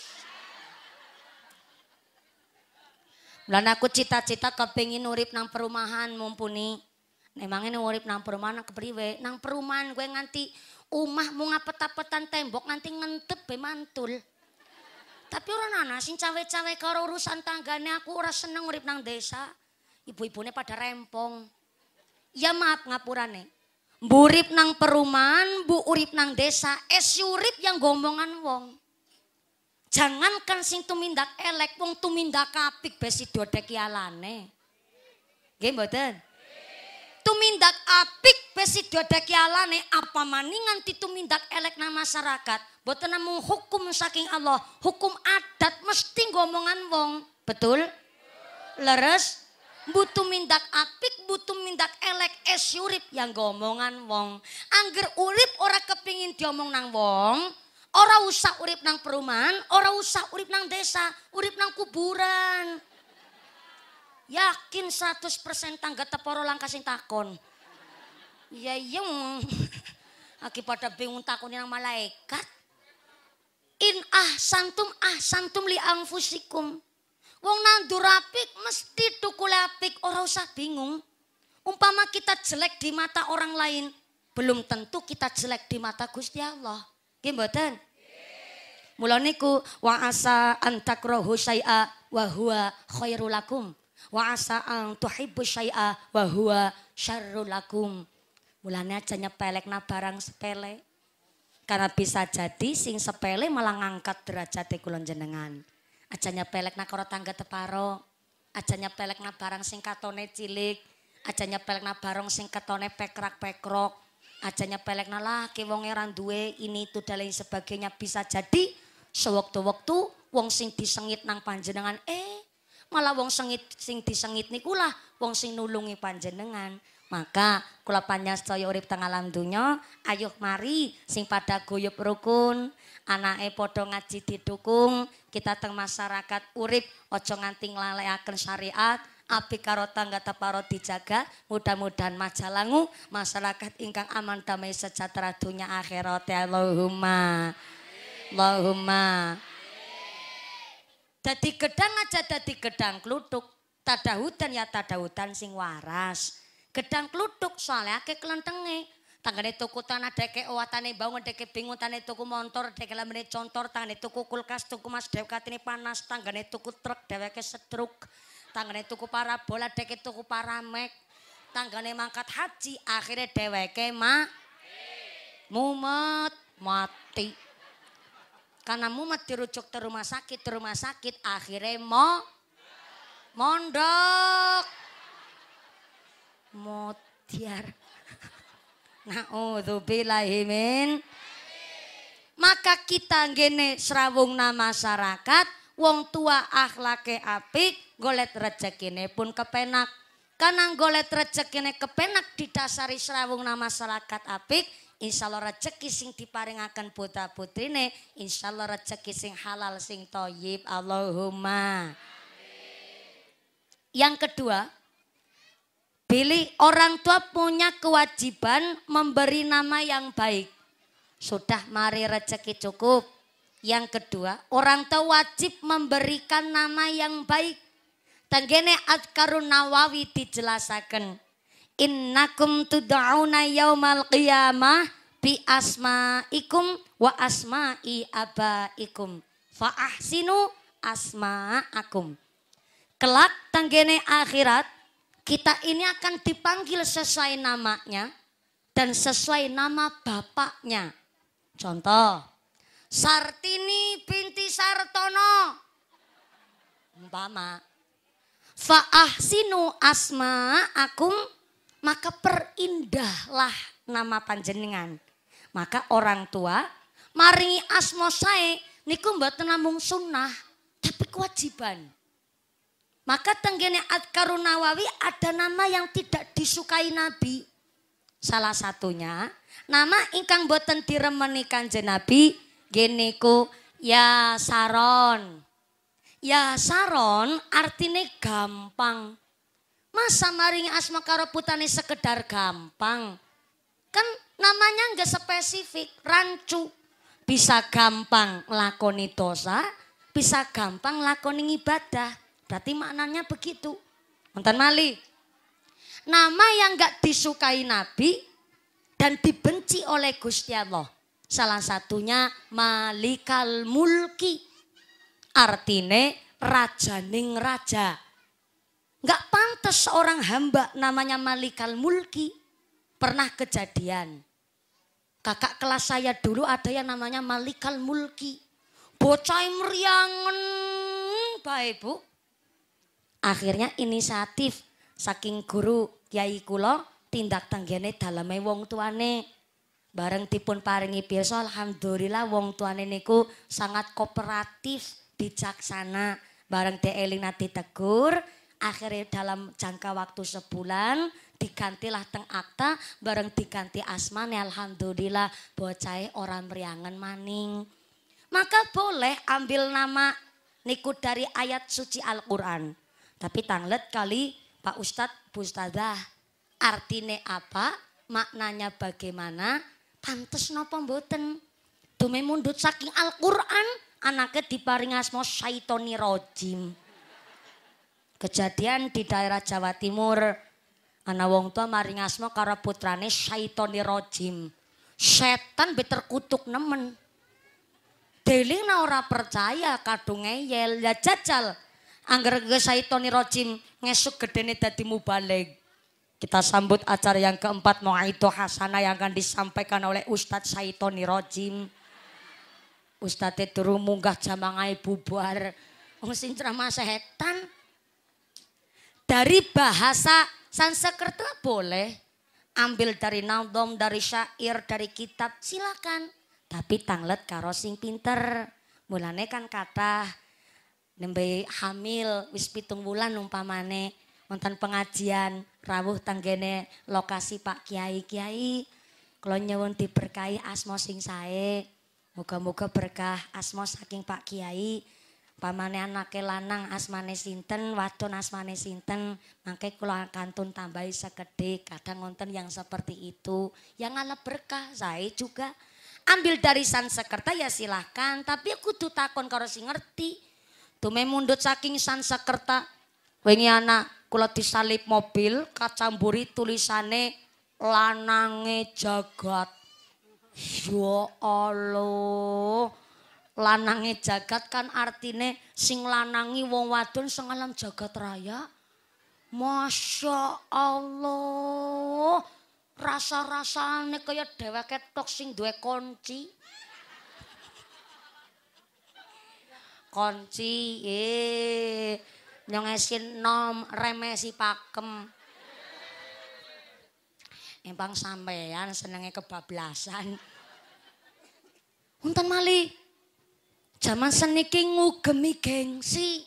Lan nah, aku cita-cita kepengin urip nang perumahan mumpuni. Emangnya urip nang perumahan nang kepriwe? Nang perumahan gue nganti umah mau ngapet-apetan tembok nganti ngentep be mantul. Tapi orang nana cawe-cawe karo urusan tanggane aku ora seneng urip nang desa. Ibu-ibune pada rempong. Ya maaf ngapurane. Burip nang perumahan, bu urip nang desa, es eh, urip yang gomongan wong. Jangankan sing tumindak elek, wong tumindak apik besi dodeki alane. Gimana? tumindak apik besido kialane apa maningan titumindak na masyarakat boten namung hukum saking Allah hukum adat mesti ngomongan wong betul leres butuh mindak apik butuh mindak elek es urip yang ngomongan wong angger urip ora kepingin diomong nang wong ora usah urip nang perumahan ora usah urip nang desa urip nang kuburan Yakin 100% tangga teporo langkah sing takon. Ya iya. Mm. Aki [LAUGHS] pada bingung takon yang malaikat. In ah santum li fusikum. Wong nandur apik mesti tukul apik, ora usah bingung. Umpama kita jelek di mata orang lain, belum tentu kita jelek di mata Gusti Allah. Nggih mboten? Mula niku wa asa antakrahu syai'a wa huwa khairul lakum. Wa asa ang tuhibu syai'a wa huwa syarrul lakum. Mulane aja na barang sepele. Karena bisa jadi sing sepele malah ngangkat derajat kulon jenengan. Aja na koro tangga teparo. Aja na barang sing katone cilik. Aja na barang sing katone pekrak-pekrok. Aja na lah ke wong ini itu dan lain sebagainya bisa jadi sewaktu-waktu wong sing disengit nang panjenengan eh malah wong sengit sing disengit niku lah wong sing nulungi panjenengan. Maka kula panjastaya urip teng alam donya, ayuh mari sing pada guyub rukun, anake padha ngaji didukung, kita teng masyarakat urip aja nganti nglalekaken syariat, api karo tangga teparo dijaga mudah-mudahan majalangu masyarakat ingkang aman damai sejahtera dunia akhirat ya Allahumma Allahumma Dadi gedang aja dadi gedang kluthuk. Tadahudan ya tadahudan sing waras. Gedang kluthuk salehake tangga Tanggane tuku tanah deke owatane bangun deke bingung tane tuku montor deke lamene contor tanggane tuku kulkas tuku mas dewek katine panas tanggane tuku truk deweke setruk. Tanggane tuku parabola deke tuku paramek. Tanggane mangkat haji akhirnya deweke mak mumet mati. Karena mumet dirujuk ke rumah sakit, ke rumah sakit akhirnya mau mondok. Motiar. [LAUGHS] Na'udzubillahimin. Maka kita gene nama masyarakat, wong tua akhlake apik, golet rezekine pun kepenak. Karena golet rezekine kepenak didasari nama masyarakat apik, Insya Allah rezeki sing diparingaken putra putrine, insya Allah rezeki sing halal sing toyib. Allahumma. Yang kedua, pilih orang tua punya kewajiban memberi nama yang baik. Sudah mari rezeki cukup. Yang kedua, orang tua wajib memberikan nama yang baik. Tenggene Adkarun Nawawi dijelasakan innakum tud'auna yaumal qiyamah bi asma'ikum wa asma'i abaikum fa ahsinu asma'akum. Kelak tanggene akhirat kita ini akan dipanggil sesuai namanya dan sesuai nama bapaknya. Contoh, Sartini binti Sartono. Umpama. Fa'ahsinu asma'akum maka perindahlah nama panjenengan. Maka orang tua maringi asma sae niku mboten namung sunnah tapi kewajiban. Maka tenggene Adkarun Nawawi ada nama yang tidak disukai Nabi. Salah satunya nama ingkang boten diremeni kanjeng Nabi geniku ya saron. Ya saron artine gampang. Masa maring asma karo putane sekedar gampang. Kan namanya nggak spesifik, rancu. Bisa gampang lakoni dosa, bisa gampang lakoni ibadah. Berarti maknanya begitu. Mantan mali. Nama yang nggak disukai Nabi dan dibenci oleh Gusti Allah. Salah satunya Malikal Mulki. Artine rajaning raja. Gak pantas seorang hamba namanya Malikal Mulki pernah kejadian. Kakak kelas saya dulu ada yang namanya Malikal Mulki. Bocah meriangen, baik bu. Akhirnya inisiatif saking guru kiai Kuloh tindak tanggene dalamnya wong tuane. Bareng tipun paringi pirsa alhamdulillah wong tuane niku sangat kooperatif, bijaksana. Bareng dieling nanti tegur, Akhirnya dalam jangka waktu sebulan digantilah teng akta bareng diganti ya alhamdulillah bocah orang meriangan maning. Maka boleh ambil nama niku dari ayat suci Al-Qur'an. Tapi tanglet kali Pak Ustadz, Bu Ustadzah. Artine apa? Maknanya bagaimana? Pantes napa mboten? Dume mundut saking Al-Qur'an anaknya diparing asma syaitoni rojim. Kejadian di daerah Jawa Timur ana wong tua mari ngasmo karo putrane Syaitoni Rojim. Setan be terkutuk nemen. Deling na ora percaya kadung ngeyel ya jajal. Angger ge Syaitoni Rojim ngesuk gedene dadi mubalig Kita sambut acara yang keempat mau Mu'aidu hasana yang akan disampaikan oleh Ustadz Syaitoni Rojim. Ustadz itu munggah jamangai bubar. ngusin ceramah setan dari bahasa Sanskerta boleh. Ambil dari naudom, dari syair, dari kitab silakan. Tapi tanglet karo sing pinter. Mulane kan kata nembe hamil wis pitung bulan umpamane wonten pengajian rawuh tanggene lokasi Pak Kiai Kiai kula nyuwun diberkahi asma sing sae moga moga berkah asma saking Pak Kiai pamane anake lanang asmane sinten, wadon asmane sinten, mangke kula kantun tambahi segede, Kadang wonten yang seperti itu, yang ngale berkah saya juga. Ambil dari sansekerta ya silahkan, tapi kudu takon karo sing ngerti. Tume mundut saking sansekerta, wingi anak kula disalip mobil, kacamburi tulisane lanange jagat. Ya Allah. lanange jagat kan artine sing lanangi wong wadon sing alam jagat raya. Masya Allah. Rasa-rasane kaya dewa ketok sing duwe kunci. Kunci eh nyong esin nom remesi pakem. Empang sampean senenge kebablasan. Untan mali. Zaman seniki ngugemi gengsi.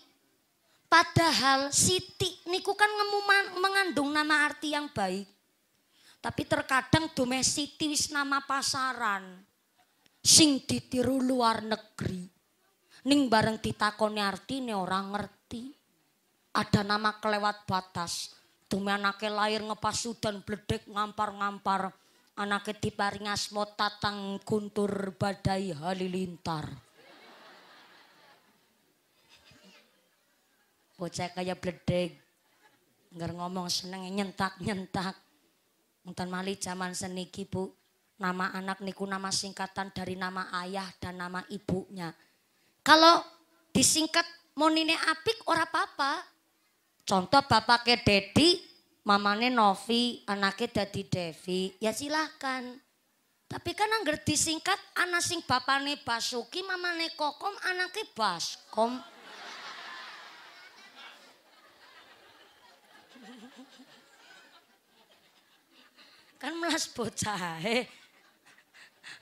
Padahal Siti niku kan ngemuman, mengandung nama arti yang baik. Tapi terkadang domeh Siti wis nama pasaran. Sing ditiru luar negeri. Ning bareng ditakoni ini orang ngerti. Ada nama kelewat batas. Dume anaknya lahir ngepas udan bledek ngampar-ngampar. Anaknya diparing asmo tatang guntur badai halilintar. Bocah kayak bledeg. Nggak ngomong seneng nyentak-nyentak. mungkin mali zaman seniki bu. Nama anak niku nama singkatan dari nama ayah dan nama ibunya. Kalau disingkat monine apik ora papa apa Contoh ke Dedi, mamane Novi, anaknya deddy Devi. Ya silahkan. Tapi kan ngerti disingkat anak sing nih Basuki, mamane Kokom, anaknya Baskom. Kan melas bocah.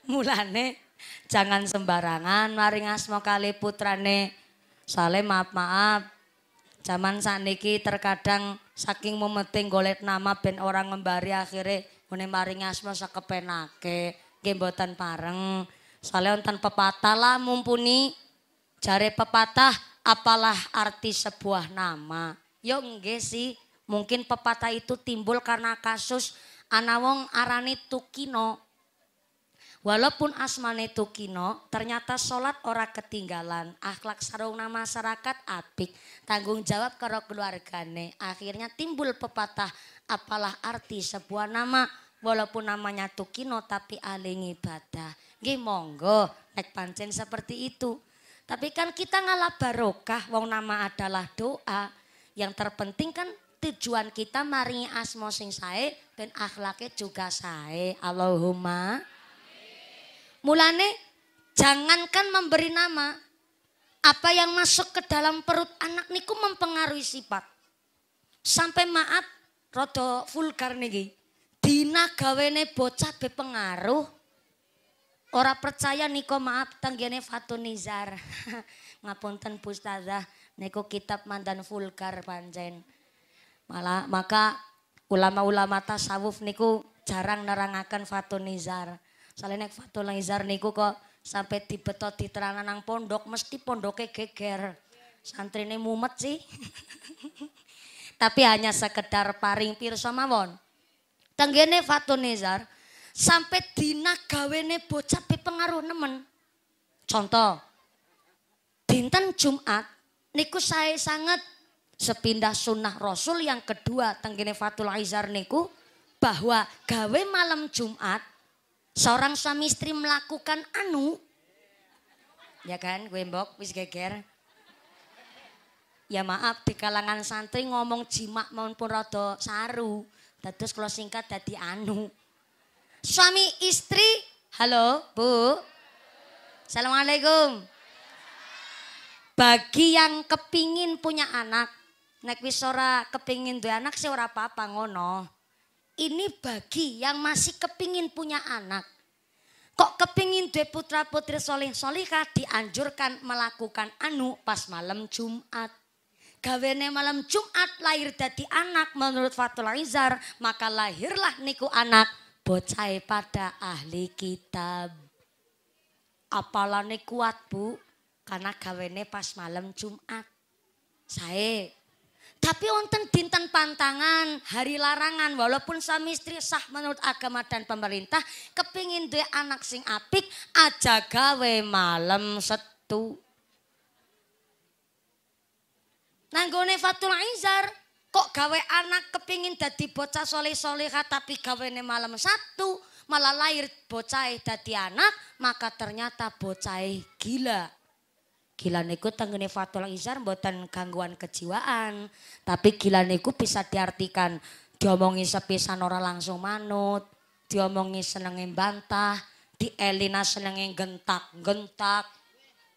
Mulane jangan sembarangan mari ngasmo kali putrane. saleh maaf-maaf. Zaman saniki terkadang saking memeting golek nama ben orang ngembari akhirnya mune mari ngasmo sakepenake. gembotan pareng. saleh wonten pepatah lah mumpuni cari pepatah apalah arti sebuah nama. Yo enggak sih, mungkin pepatah itu timbul karena kasus ana wong arane Tukino. Walaupun asmane Tukino, ternyata sholat ora ketinggalan, akhlak nama masyarakat apik, tanggung jawab karo keluargane. Akhirnya timbul pepatah, apalah arti sebuah nama walaupun namanya Tukino tapi aling ibadah. Nggih monggo nek pancen seperti itu. Tapi kan kita ngalah barokah wong nama adalah doa. Yang terpenting kan tujuan kita mari asmo sing sae dan akhlaknya juga sae. Allahumma. Mulane jangankan memberi nama, apa yang masuk ke dalam perut anak niku mempengaruhi sifat. Sampai maaf rodo vulgar niki. Dina gawene bocah bepengaruh pengaruh. Ora percaya niko maaf tanggene fatunizar Nizar. [LAUGHS] Ngapunten Bustazah niku kitab mandan vulgar panjen. Malah maka ulama-ulama tasawuf niku jarang nerangaken fatun nizar. nek fatun nizar niku kok sampai dibetot diterangkan nang pondok mesti pondoknya geger. Santrine mumet sih. [LAUGHS] Tapi hanya sekedar paring pirsa mawon. Tenggene fatun nizar sampai dina gawene bocah pengaruh nemen. Contoh, dinten Jumat niku saya sangat sepindah sunnah Rasul yang kedua tenggine Fatul Aizar niku bahwa gawe malam Jumat seorang suami istri melakukan anu ya kan gue mbok wis geger ya maaf di kalangan santri ngomong jimak maupun rodo saru terus kalau singkat jadi anu suami istri halo bu Assalamualaikum bagi yang kepingin punya anak Nek wis ora kepingin dua anak sih ora apa-apa ngono. Ini bagi yang masih kepingin punya anak. Kok kepingin dua putra putri soleh solihah dianjurkan melakukan anu pas malam Jumat. Gawene malam Jumat lahir dadi anak menurut Fatul Izar maka lahirlah niku anak bocah pada ahli kitab. Apalane kuat bu karena gawene pas malam Jumat. Saya tapi wonten dinten pantangan, hari larangan walaupun suami istri sah menurut agama dan pemerintah kepingin duwe anak sing apik aja gawe malam setu. Nanggone Fatul Izar kok gawe anak kepingin dadi bocah soleh soleha tapi gawene malam satu malah lahir bocah dadi anak maka ternyata bocah gila gila niku tenggene Fatul Izar buatan gangguan kejiwaan, tapi gila niku bisa diartikan diomongi sepisan ora langsung manut, diomongi senenge bantah, dielina senenge gentak-gentak.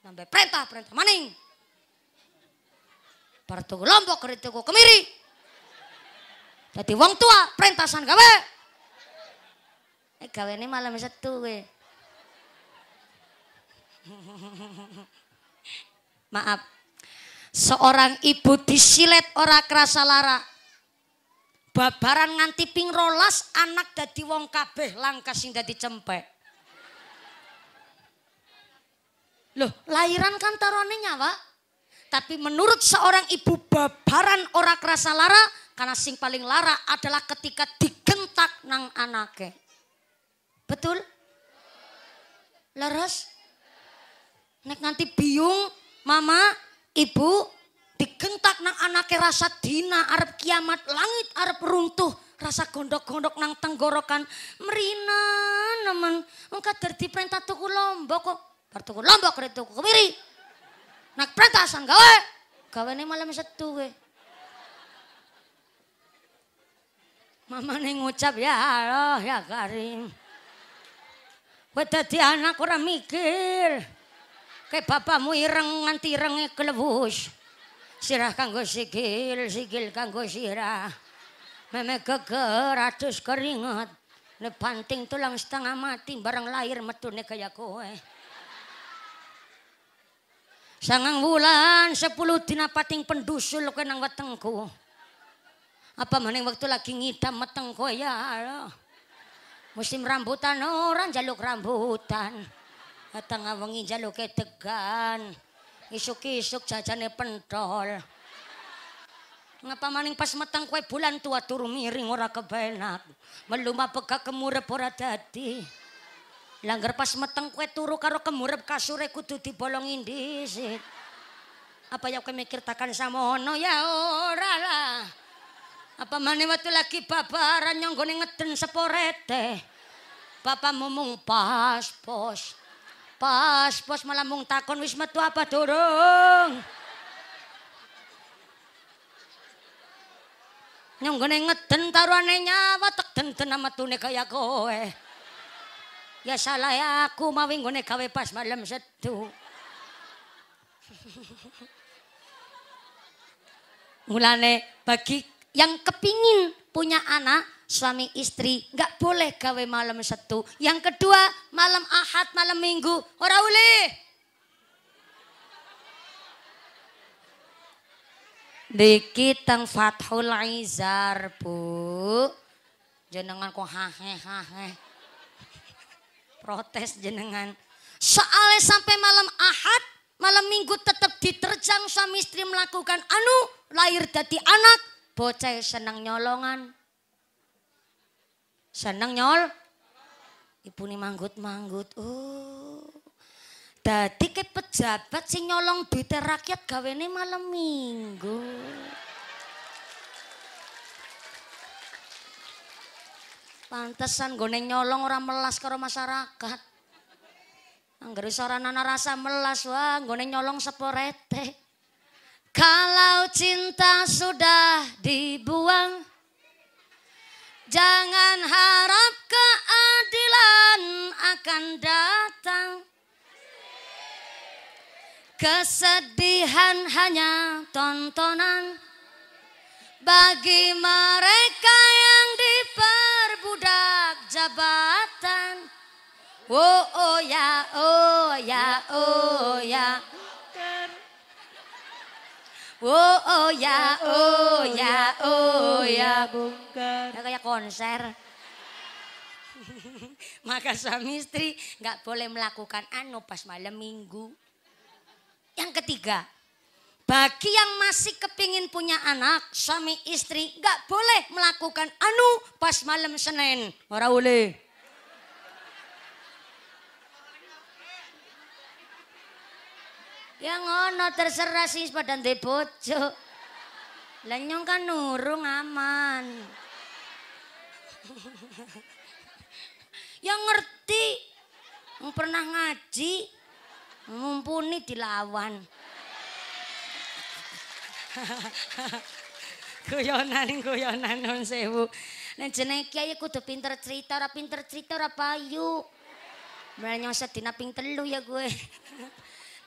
Nambah perintah-perintah maning. Pertuku lombok kerituku kemiri. Jadi wong tua perintasan gawe. Eh gawe ini malam satu gue. [LAUGHS] Maaf. Seorang ibu disilet ora kerasa lara. Babaran nganti ping rolas anak dadi wong kabeh langkah sing dadi cempek. Loh, lahiran kan tarone nyawa. Tapi menurut seorang ibu babaran ora kerasa lara karena sing paling lara adalah ketika digentak nang anake. Betul? Leres? Nek nganti biung Mama, ibu, digentak nang anaknya rasa dina, arep kiamat, langit arep runtuh, rasa gondok-gondok nang tenggorokan, merina nemen, engkau terti perintah tuku lombok kok, bertuku lombok dari tuku kemiri, nak perintah sang gawe, gawe ini malam setu gue. Mama nih ngucap ya Allah ya Karim. Gue anak orang mikir. Kay babamu ireng nganti irenge kelebus. Sirah kanggo sikil, sikil kanggo sirah. Meme geger atus keringet. Ne banting tulang setengah mati bareng lahir metune kaya kowe. Sangang wulan sepuluh dina pating pendusul kowe nang wetengku. Apa maning waktu lagi ngidam meteng kowe ya. Musim rambutan orang jaluk rambutan. At ang awangi jalo tegan. Isuk-isuk jajane pentol. ngapa maning pas matang kue bulan tua turu miring ora kebenak. Meluma peka kemurep ora dadi. Langgar pas matang kue turu karo kemurep kasure kudu dibolongin disit. Apa yang kue mikir takkan sama hono ya ora lah. Apa mana waktu lagi babaran nyanggone ngeden seporete. Bapak mumung pas pos. Pas pos malah mung takon wis metu apa durung? Nyunggone ngeden taruhane nyawa tek denden metune kaya kowe. Ya salah ya aku mawi nggone gawe pas malam setu, Mulane bagi yang kepingin punya anak suami istri nggak boleh gawe malam satu. Yang kedua malam Ahad, malam Minggu ora uli. Dikit tang Fathul Izar, Bu. Jenengan kok hahe hahe. Protes jenengan. Soalnya sampai malam Ahad, malam Minggu tetap diterjang suami istri melakukan anu lahir dadi anak, bocah senang nyolongan, Seneng nyol. Ibu nih manggut-manggut. Oh. Dadi ke pejabat sing nyolong duit rakyat gawene malam minggu. Pantesan gone nyolong orang melas karo masyarakat. Angger soranana rasa melas wah gone nyolong seporete. Kalau cinta sudah dibuang Jangan harap keadilan akan datang. Kesedihan hanya tontonan bagi mereka yang diperbudak jabatan. Oh, oh ya, oh ya, oh ya. Oh, oh ya, oh ya, oh ya bungkar. Gak kayak konser. [LAUGHS] Maka suami istri nggak boleh melakukan anu pas malam minggu. Yang ketiga, bagi yang masih kepingin punya anak, suami istri nggak boleh melakukan anu pas malam Senin. Orang boleh. Ya ngono terserah sih pada ndek bojo. Lah kan nurung aman. Yang ngerti. Pernah ngaji. Mumpuni dilawan. Kuyonan, kuyonan, non sewu. Nek jenenge kiai ya kudu pinter cerita ora pinter cerita ora payu. Mulane nyong sedina ping telu ya gue.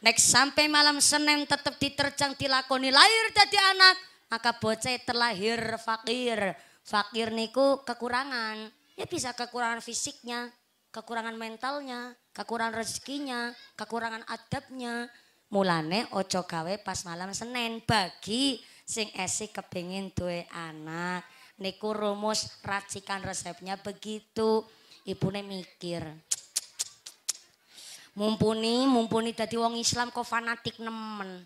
Nek sampai malam Senin tetap diterjang dilakoni lahir jadi anak, maka bocah terlahir fakir. Fakir niku kekurangan. Ya bisa kekurangan fisiknya, kekurangan mentalnya, kekurangan rezekinya, kekurangan adabnya. Mulane ojo gawe pas malam Senin bagi sing esik kepingin duwe anak. Niku rumus racikan resepnya begitu. Ibune mikir, Mumpuni, mumpuni dadi wong Islam kok fanatik nemen.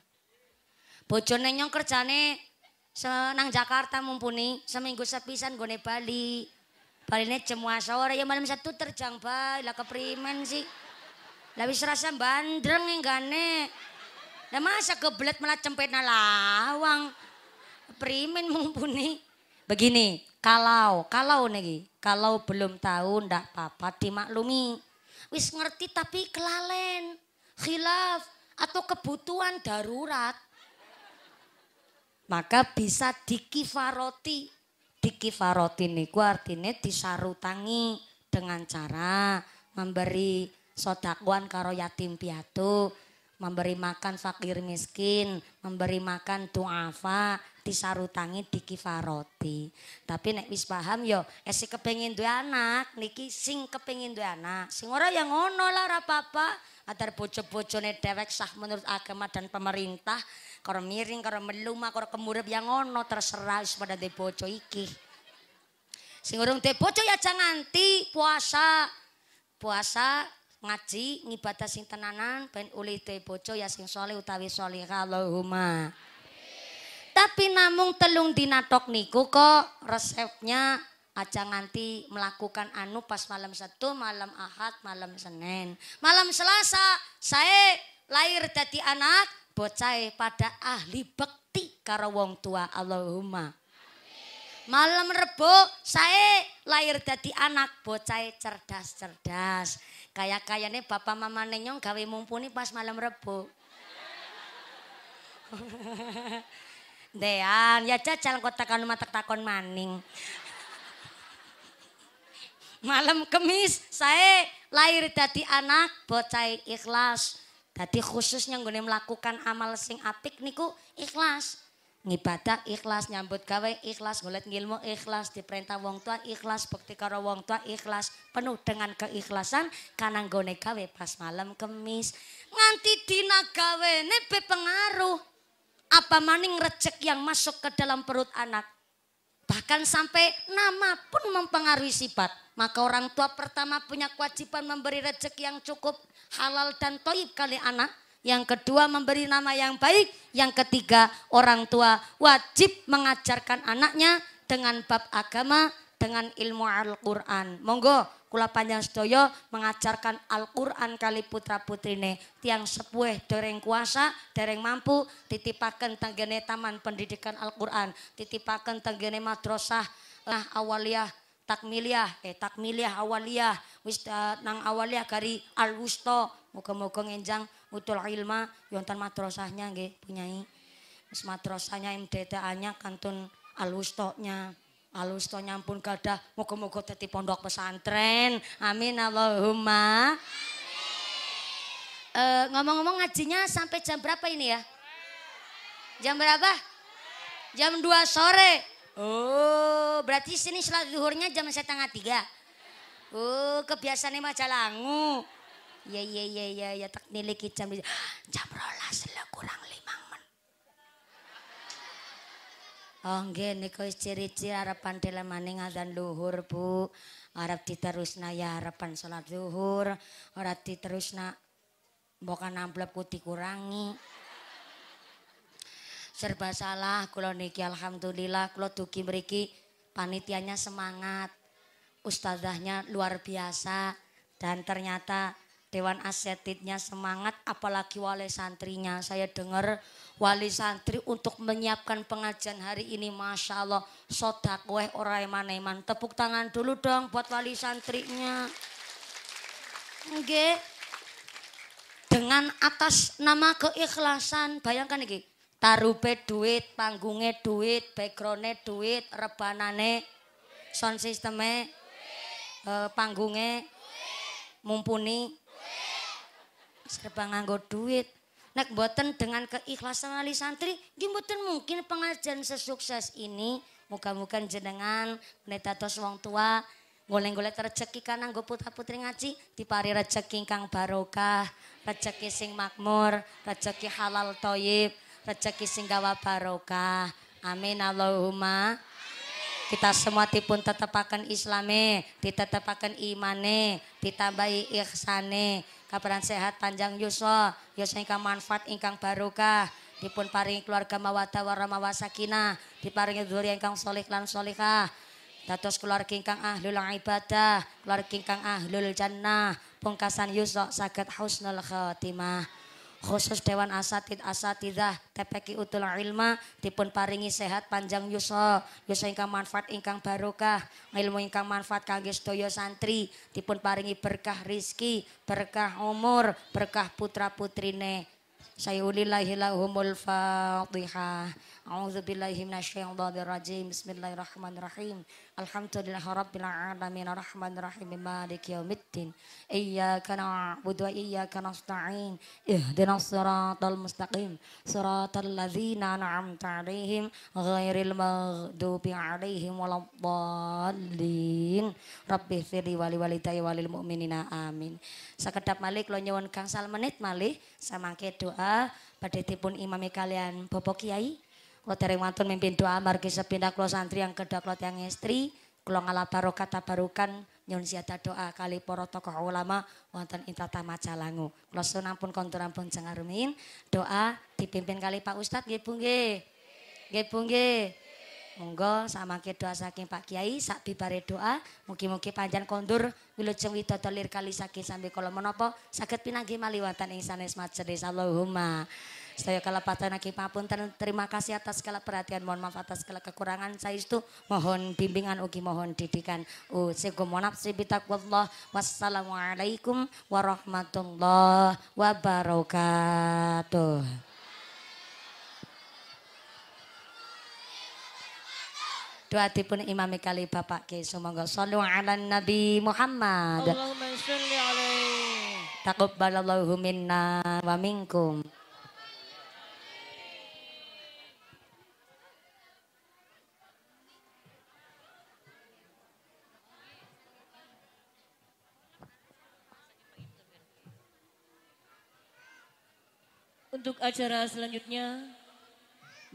Bojone nyong kerjane senang Jakarta mumpuni, seminggu sepisan gone Bali. Bali Baline jemua sore ya malam satu terjang bae lah keprimen sih. Lah wis rasa bandreng enggane. Lah masa geblet malah cempet lawang. Primen mumpuni. Begini, kalau kalau niki, kalau belum tahu ndak apa-apa dimaklumi wis ngerti tapi kelalen, khilaf atau kebutuhan darurat. Maka bisa dikifaroti. Dikifaroti niku artinya disarutangi dengan cara memberi sodakuan karo yatim piatu, memberi makan fakir miskin, memberi makan duafa, roti sarutangi kifaroti. Tapi nek wis paham yo ya, esik kepengin dua anak, niki sing kepengin dua anak. Sing ora ya ngono lah apa-apa. Atar bojo-bojone dewek sah menurut agama dan pemerintah. Karo miring, karo meluma, karo kemurep yang ngono terserah wis pada de bojo iki. Sing urung de bojo ya jangan nanti puasa. Puasa ngaji ngibadah sing tenanan ben ulih te bojo ya sing soleh utawi soleh Allahumma tapi namung telung dinatok niku kok resepnya aja nganti melakukan anu pas malam satu malam Ahad, malam Senin. Malam Selasa saya lahir jadi anak bocah e pada ahli bekti karo wong tua Allahumma. Malam rebo saya lahir jadi anak bocah e cerdas-cerdas. Kayak kayane bapak mama nenyong gawe mumpuni pas malam rebo. [LAUGHS] Dean, ya cacal kotakan matak takon maning. Malam kemis saya lahir dari anak bocah ikhlas. Jadi khususnya gue melakukan amal sing apik niku ikhlas. Ngibadah ikhlas, nyambut gawe ikhlas, ngulet ngilmu ikhlas, diperintah wong tua ikhlas, bukti karo wong tua ikhlas, penuh dengan keikhlasan karena gue gawe pas malam kemis. Nganti dina gawe nebe pengaruh apa maning rejek yang masuk ke dalam perut anak. Bahkan sampai nama pun mempengaruhi sifat. Maka orang tua pertama punya kewajiban memberi rejek yang cukup halal dan toib kali anak. Yang kedua memberi nama yang baik. Yang ketiga orang tua wajib mengajarkan anaknya dengan bab agama, dengan ilmu Al-Quran. Monggo kula panjang sedaya mengajarkan Al-Qur'an kali putra putrine tiang sepuh dereng kuasa dereng mampu titipakan tenggene taman pendidikan Al-Qur'an Titipakan tenggene madrasah lah awaliyah takmiliah eh takmiliah awaliyah wis eh, nang awaliyah kari al wusto muka muka ngenjang utul ilma yonton matrosahnya nggih punyai wis madrasahnya MDTA-nya kantun al nya alus to nyampun gadah moga-moga dadi pondok pesantren amin Allahumma eh, ngomong-ngomong uh, ngajinya sampai jam berapa ini ya jam berapa jam 2 sore oh berarti sini sholat zuhurnya jam setengah tiga oh kebiasaan ini macam langu ya ya ya ya ya tak nilai jam jam rolas kurang Oh nggih ciri-ciri harapan dalam telemane dan luhur Bu. Arab diterusna ya harapan sholat salat zuhur, ora diterusna bukan amplop ku dikurangi. Serba salah kalau niki alhamdulillah kula dugi mriki panitianya semangat. Ustazahnya luar biasa dan ternyata Dewan Asetitnya semangat, apalagi wali santrinya. Saya dengar wali santri untuk menyiapkan pengajian hari ini, Masya Allah, sodak weh orai maneman. Tepuk tangan dulu dong buat wali santrinya. Oke. Dengan atas nama keikhlasan, bayangkan ini, tarupe duit, panggungnya duit, backgroundnya duit, rebanane, sound systemnya, eh, panggungnya, mumpuni, serba nganggo duit. Nek boten dengan keikhlasan ali santri, gimboten mungkin pengajian sesukses ini. Muka-muka jenengan, pendeta tos wong tua, goleng-golek rezeki kan nggo putra-putri ngaji, dipari rezeki kang barokah, rezeki sing makmur, rezeki halal toyib, rezeki sing gawa barokah. Amin Allahumma. Kita semua tipun tetepaken islame, ditetepaken imane, ditambahi ihsane, kabaran sehat panjang yuswa, yuswa ingkang manfaat ingkang barokah, dipun paringi keluarga mawadah warahmah wasakinah, diparingi dzurriyyah ingkang sholih lan sholihah, keluar keluarga ingkang ahlul ibadah, keluarga ingkang ahlul jannah, pungkasan sakat saged husnul khotimah khusus Dewan Asatid Asatidah TPQ Utul Ilma dipun paringi sehat panjang yuso yuso ingkang manfaat ingkang barokah ilmu ingkang manfaat kangge sedaya santri dipun paringi berkah rizki berkah umur berkah putra putrine saya ulillahi lahumul fatihah A'udzu billahi minasyaitonir rajim. Bismillahirrahmanirrahim. Alhamdulillahirabbil alamin arrahmanir rahim maliki yaumiddin. Iyyaka na'budu wa iyyaka nasta'in. Ihdinas siratal mustaqim. Siratal ladzina an'amta 'alaihim ghairil maghdubi 'alaihim waladdallin. Rabbi firli wali walidayya walil mu'minina amin. Sekedap malik lo nyuwun gangsal menit malih samangke doa badhe dipun imami kalian Bapak Kiai kalau dereng mantun mimpin doa margi sepindah klo santri yang kedua kalau yang istri. Kalau ngalah barokah tabarukan nyun siata doa kali poro tokoh ulama wonten ing tata macalangu. Kalau sunan pun kontur ampun cengarumin doa dipimpin kali Pak Ustadz nggih Bu nggih. Nggih Bu Monggo doa saking Pak Kiai sak bibare doa mugi-mugi panjang kondur wilujeng widodo lir kali saking sambil kala monopo sakit pinagi maliwatan ing sanes majelis Allahumma saya kalau patah naki pun Terima kasih atas segala perhatian. Mohon maaf atas segala kekurangan. Saya itu mohon bimbingan ugi mohon didikan. Usikum wanafsi bitakwallah. Wassalamualaikum warahmatullahi wabarakatuh. Doa tipun imami kali Bapak Kiai sumangga sallu ala Nabi Muhammad. Allahumma sholli alaihi. Taqabbalallahu minna wa minkum. Untuk acara selanjutnya,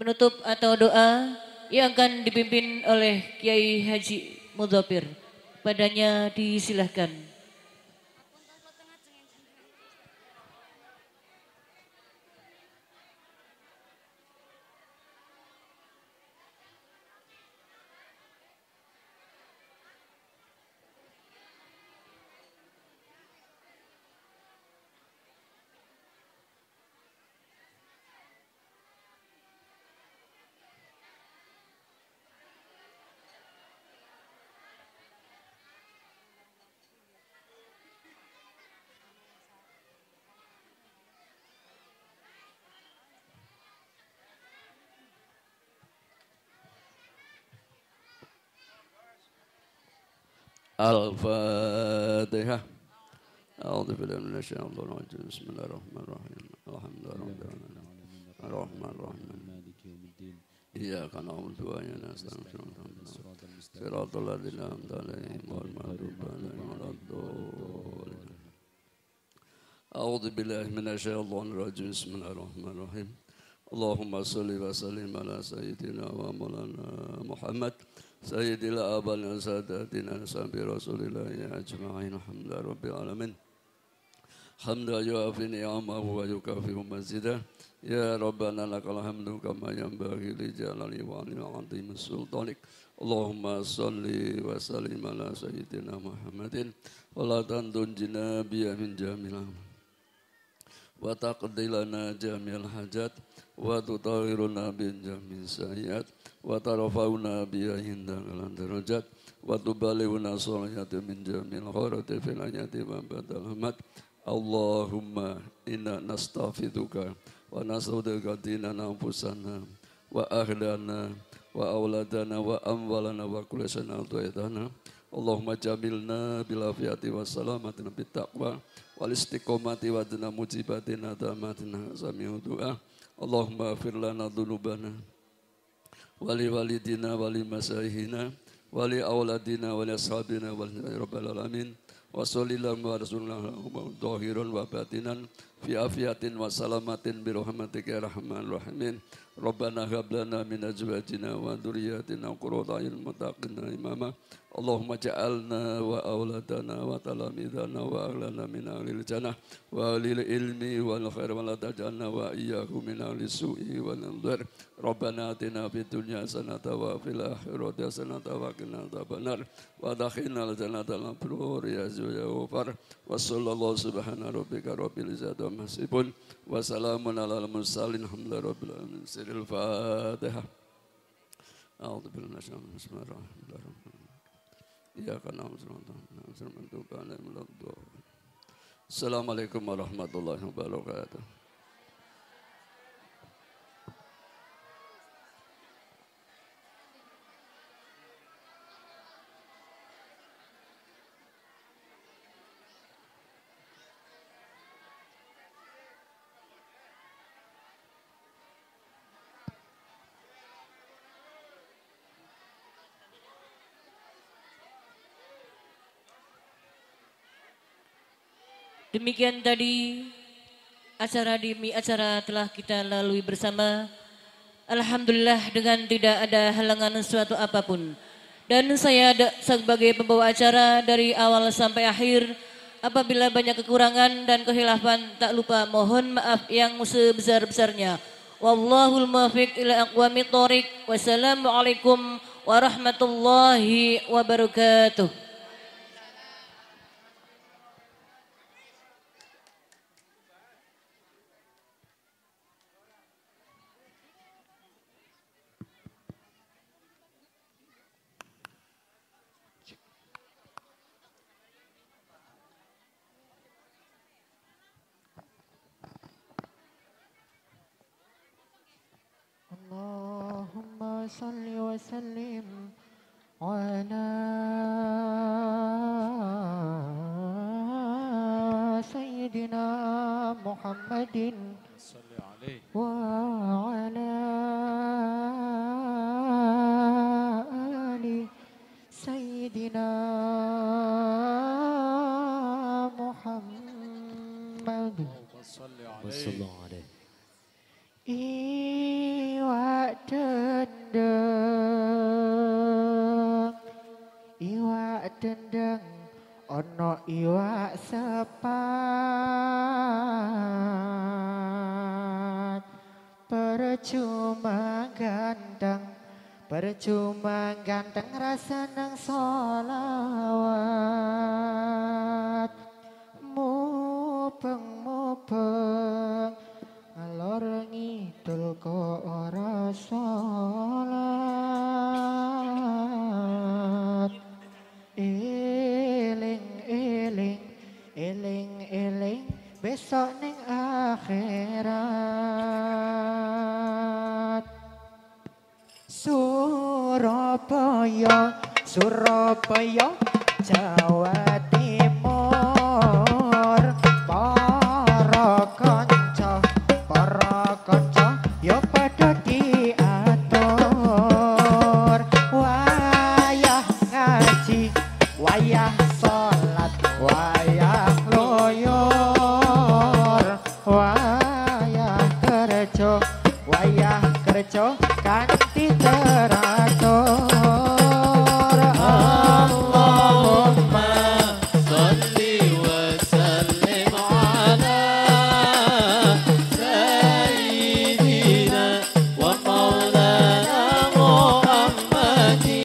menutup atau doa yang akan dipimpin oleh Kiai Haji Mudhafir. Padanya disilahkan. الفاتحة أعوذ بالله من الشيطان الرجيم بسم الله الرحمن الرحيم الحمد لله رب العالمين الرحمن الرحيم مالك يوم الدين إياك نعبد وإياك نستعين صراط الذين أنعمت عليهم غير المغضوب عليهم ولا الضالين أعوذ بالله من الشيطان الرجيم بسم الله الرحمن الرحيم اللهم صل وسلم على سيدنا ومولانا محمد Sayyidil Abal dan Sadatina Sampai Rasulillah Ya Ajma'in Alhamdulillah Rabbil Alamin Alhamdulillah Yuhafi ni'amahu Wa yukafi masjidah Ya Rabbana lakal hamdu Kama yang bagi li jalali Wa anil adim sultanik Allahumma salli wa sallim Ala Sayyidina Muhammadin Wa la tantun jinabiyah min jamilah Wa taqdilana jamil hajat Wa tutawiruna bin jamil sayyat wa tarafa'una biya hindang alam darajat wa tubalewuna salihati min jamil khairati fil ayati wa badal Allahumma inna nastafiduka wa nasudaka dinana anfusana wa ahlana wa awladana. wa amwalana wa kulisana sana Allahumma jamilna bila fiati wa salamatina bit taqwa wal istiqomati wa dina mujibatina damatina sami'u Allahumma afirlana dhulubana wali walidina wali masayihina wali awladina wali ashabina wali rabbil alamin wa sallallahu wa rasulullah zahirun wa batinan fi afiyatin wa salamatin bi rahmatika ya rahman rahimin rabbana hab lana min azwajina wa dhurriyyatina qurrata a'yun imama Allahumma ja'alna wa awladana wa talamidana wa ahlana min ahlil jannah wa lil ilmi wal khair wa la tajanna wa iya min ahli su'i wa dhar Rabbana atina fid sanata wa fil akhirati sanata wa qina banar wa dakhina al jannata al mabrur ya zu ya ghafar wa sallallahu subhana rabbika rabbil izzati wa masifun wa salamun alal mursalin hamla rabbil alamin siril fatiha أعوذ بالله Iyyaka na'budu wa iyyaka nasta'in. Assalamualaikum warahmatullahi wabarakatuh. Demikian tadi acara demi acara telah kita lalui bersama. Alhamdulillah dengan tidak ada halangan suatu apapun. Dan saya sebagai pembawa acara dari awal sampai akhir, apabila banyak kekurangan dan kehilafan, tak lupa mohon maaf yang sebesar-besarnya. Wallahul muwaffiq ila aqwamit thoriq. Wassalamualaikum warahmatullahi wabarakatuh.